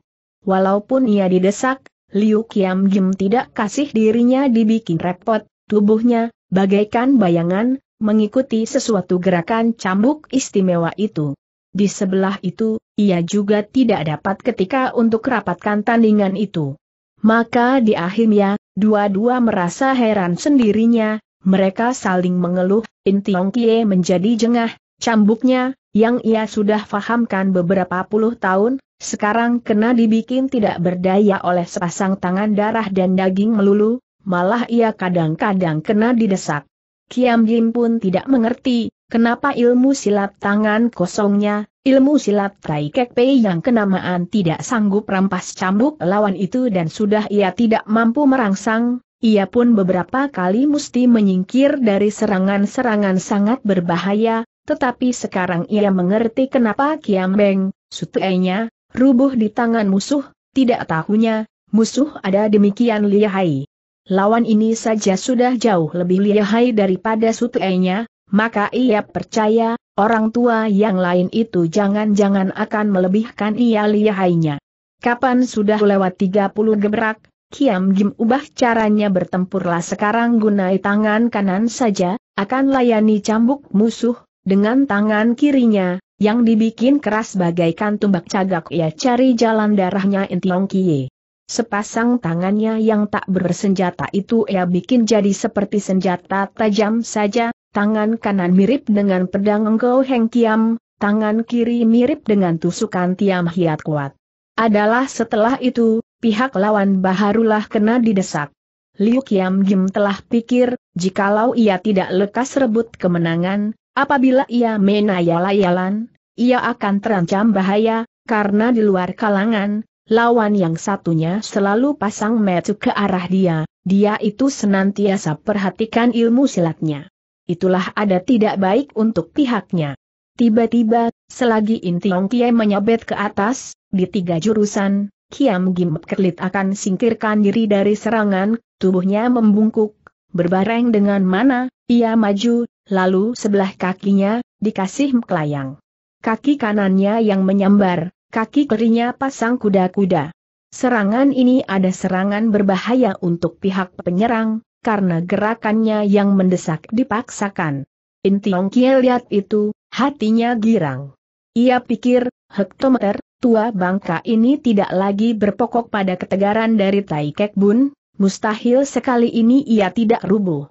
A: Walaupun ia didesak, Liu Kiam Jim tidak kasih dirinya dibikin repot, tubuhnya, bagaikan bayangan, mengikuti sesuatu gerakan cambuk istimewa itu. Di sebelah itu, ia juga tidak dapat ketika untuk rapatkan tandingan itu. Maka di akhirnya, dua-dua merasa heran sendirinya, mereka saling mengeluh, Intiong Kie menjadi jengah, cambuknya, yang ia sudah fahamkan beberapa puluh tahun, sekarang kena dibikin tidak berdaya oleh sepasang tangan darah dan daging melulu, malah ia kadang-kadang kena didesak. Kiam Jim pun tidak mengerti, kenapa ilmu silat tangan kosongnya, ilmu silat Tai Kek Pei yang kenamaan tidak sanggup rampas cambuk lawan itu dan sudah ia tidak mampu merangsang, ia pun beberapa kali mesti menyingkir dari serangan-serangan sangat berbahaya, tetapi sekarang ia mengerti kenapa Kiam Beng, sutenya, rubuh di tangan musuh, tidak tahunya, musuh ada demikian lihai lawan ini saja sudah jauh lebih lihai daripada sutenya, maka ia percaya, orang tua yang lain itu jangan-jangan akan melebihkan ia lihainya. Kapan sudah lewat 30 gebrak, Kiam Gim ubah caranya bertempurlah sekarang gunai tangan kanan saja, akan layani cambuk musuh, dengan tangan kirinya, yang dibikin keras bagaikan tumbak cagak ia cari jalan darahnya Intiong Kie. Sepasang tangannya yang tak bersenjata itu ia bikin jadi seperti senjata tajam saja, tangan kanan mirip dengan pedang Engkau Heng Kiam, tangan kiri mirip dengan tusukan Tiam Hiat Kuat. Adalah setelah itu, pihak lawan baharulah kena didesak. Liu Kiam Gim telah pikir, jikalau ia tidak lekas rebut kemenangan, apabila ia menayalayalan, ia akan terancam bahaya, karena di luar kalangan, Lawan yang satunya selalu pasang metu ke arah dia, dia itu senantiasa perhatikan ilmu silatnya. Itulah ada tidak baik untuk pihaknya. Tiba-tiba, selagi Intiong Kie menyabet ke atas, di tiga jurusan, Kiam Gim Kerlit akan singkirkan diri dari serangan, tubuhnya membungkuk, berbareng dengan mana, ia maju, lalu sebelah kakinya, dikasih melayang. Kaki kanannya yang menyambar, kaki kerinya pasang kuda-kuda. Serangan ini ada serangan berbahaya untuk pihak penyerang, karena gerakannya yang mendesak dipaksakan. Intiong Kie lihat itu, hatinya girang. Ia pikir, hektometer, tua bangka ini tidak lagi berpokok pada ketegaran dari Tai Kek Bun, mustahil sekali ini ia tidak rubuh.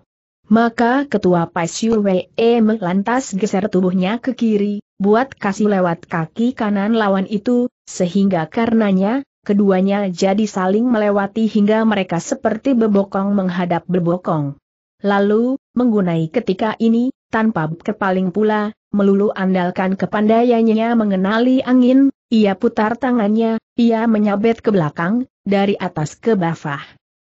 A: Maka ketua Paisyu Wee melantas geser tubuhnya ke kiri, buat kasih lewat kaki kanan lawan itu, sehingga karenanya, keduanya jadi saling melewati hingga mereka seperti bebokong menghadap bebokong. Lalu, menggunai ketika ini, tanpa kepaling pula, melulu andalkan kepandaiannya mengenali angin, ia putar tangannya, ia menyabet ke belakang, dari atas ke bawah.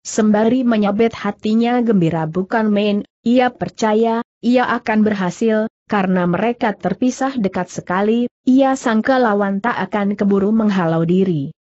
A: Sembari menyabet hatinya gembira bukan main, ia percaya, ia akan berhasil, karena mereka terpisah dekat sekali, ia sangka lawan tak akan keburu menghalau diri.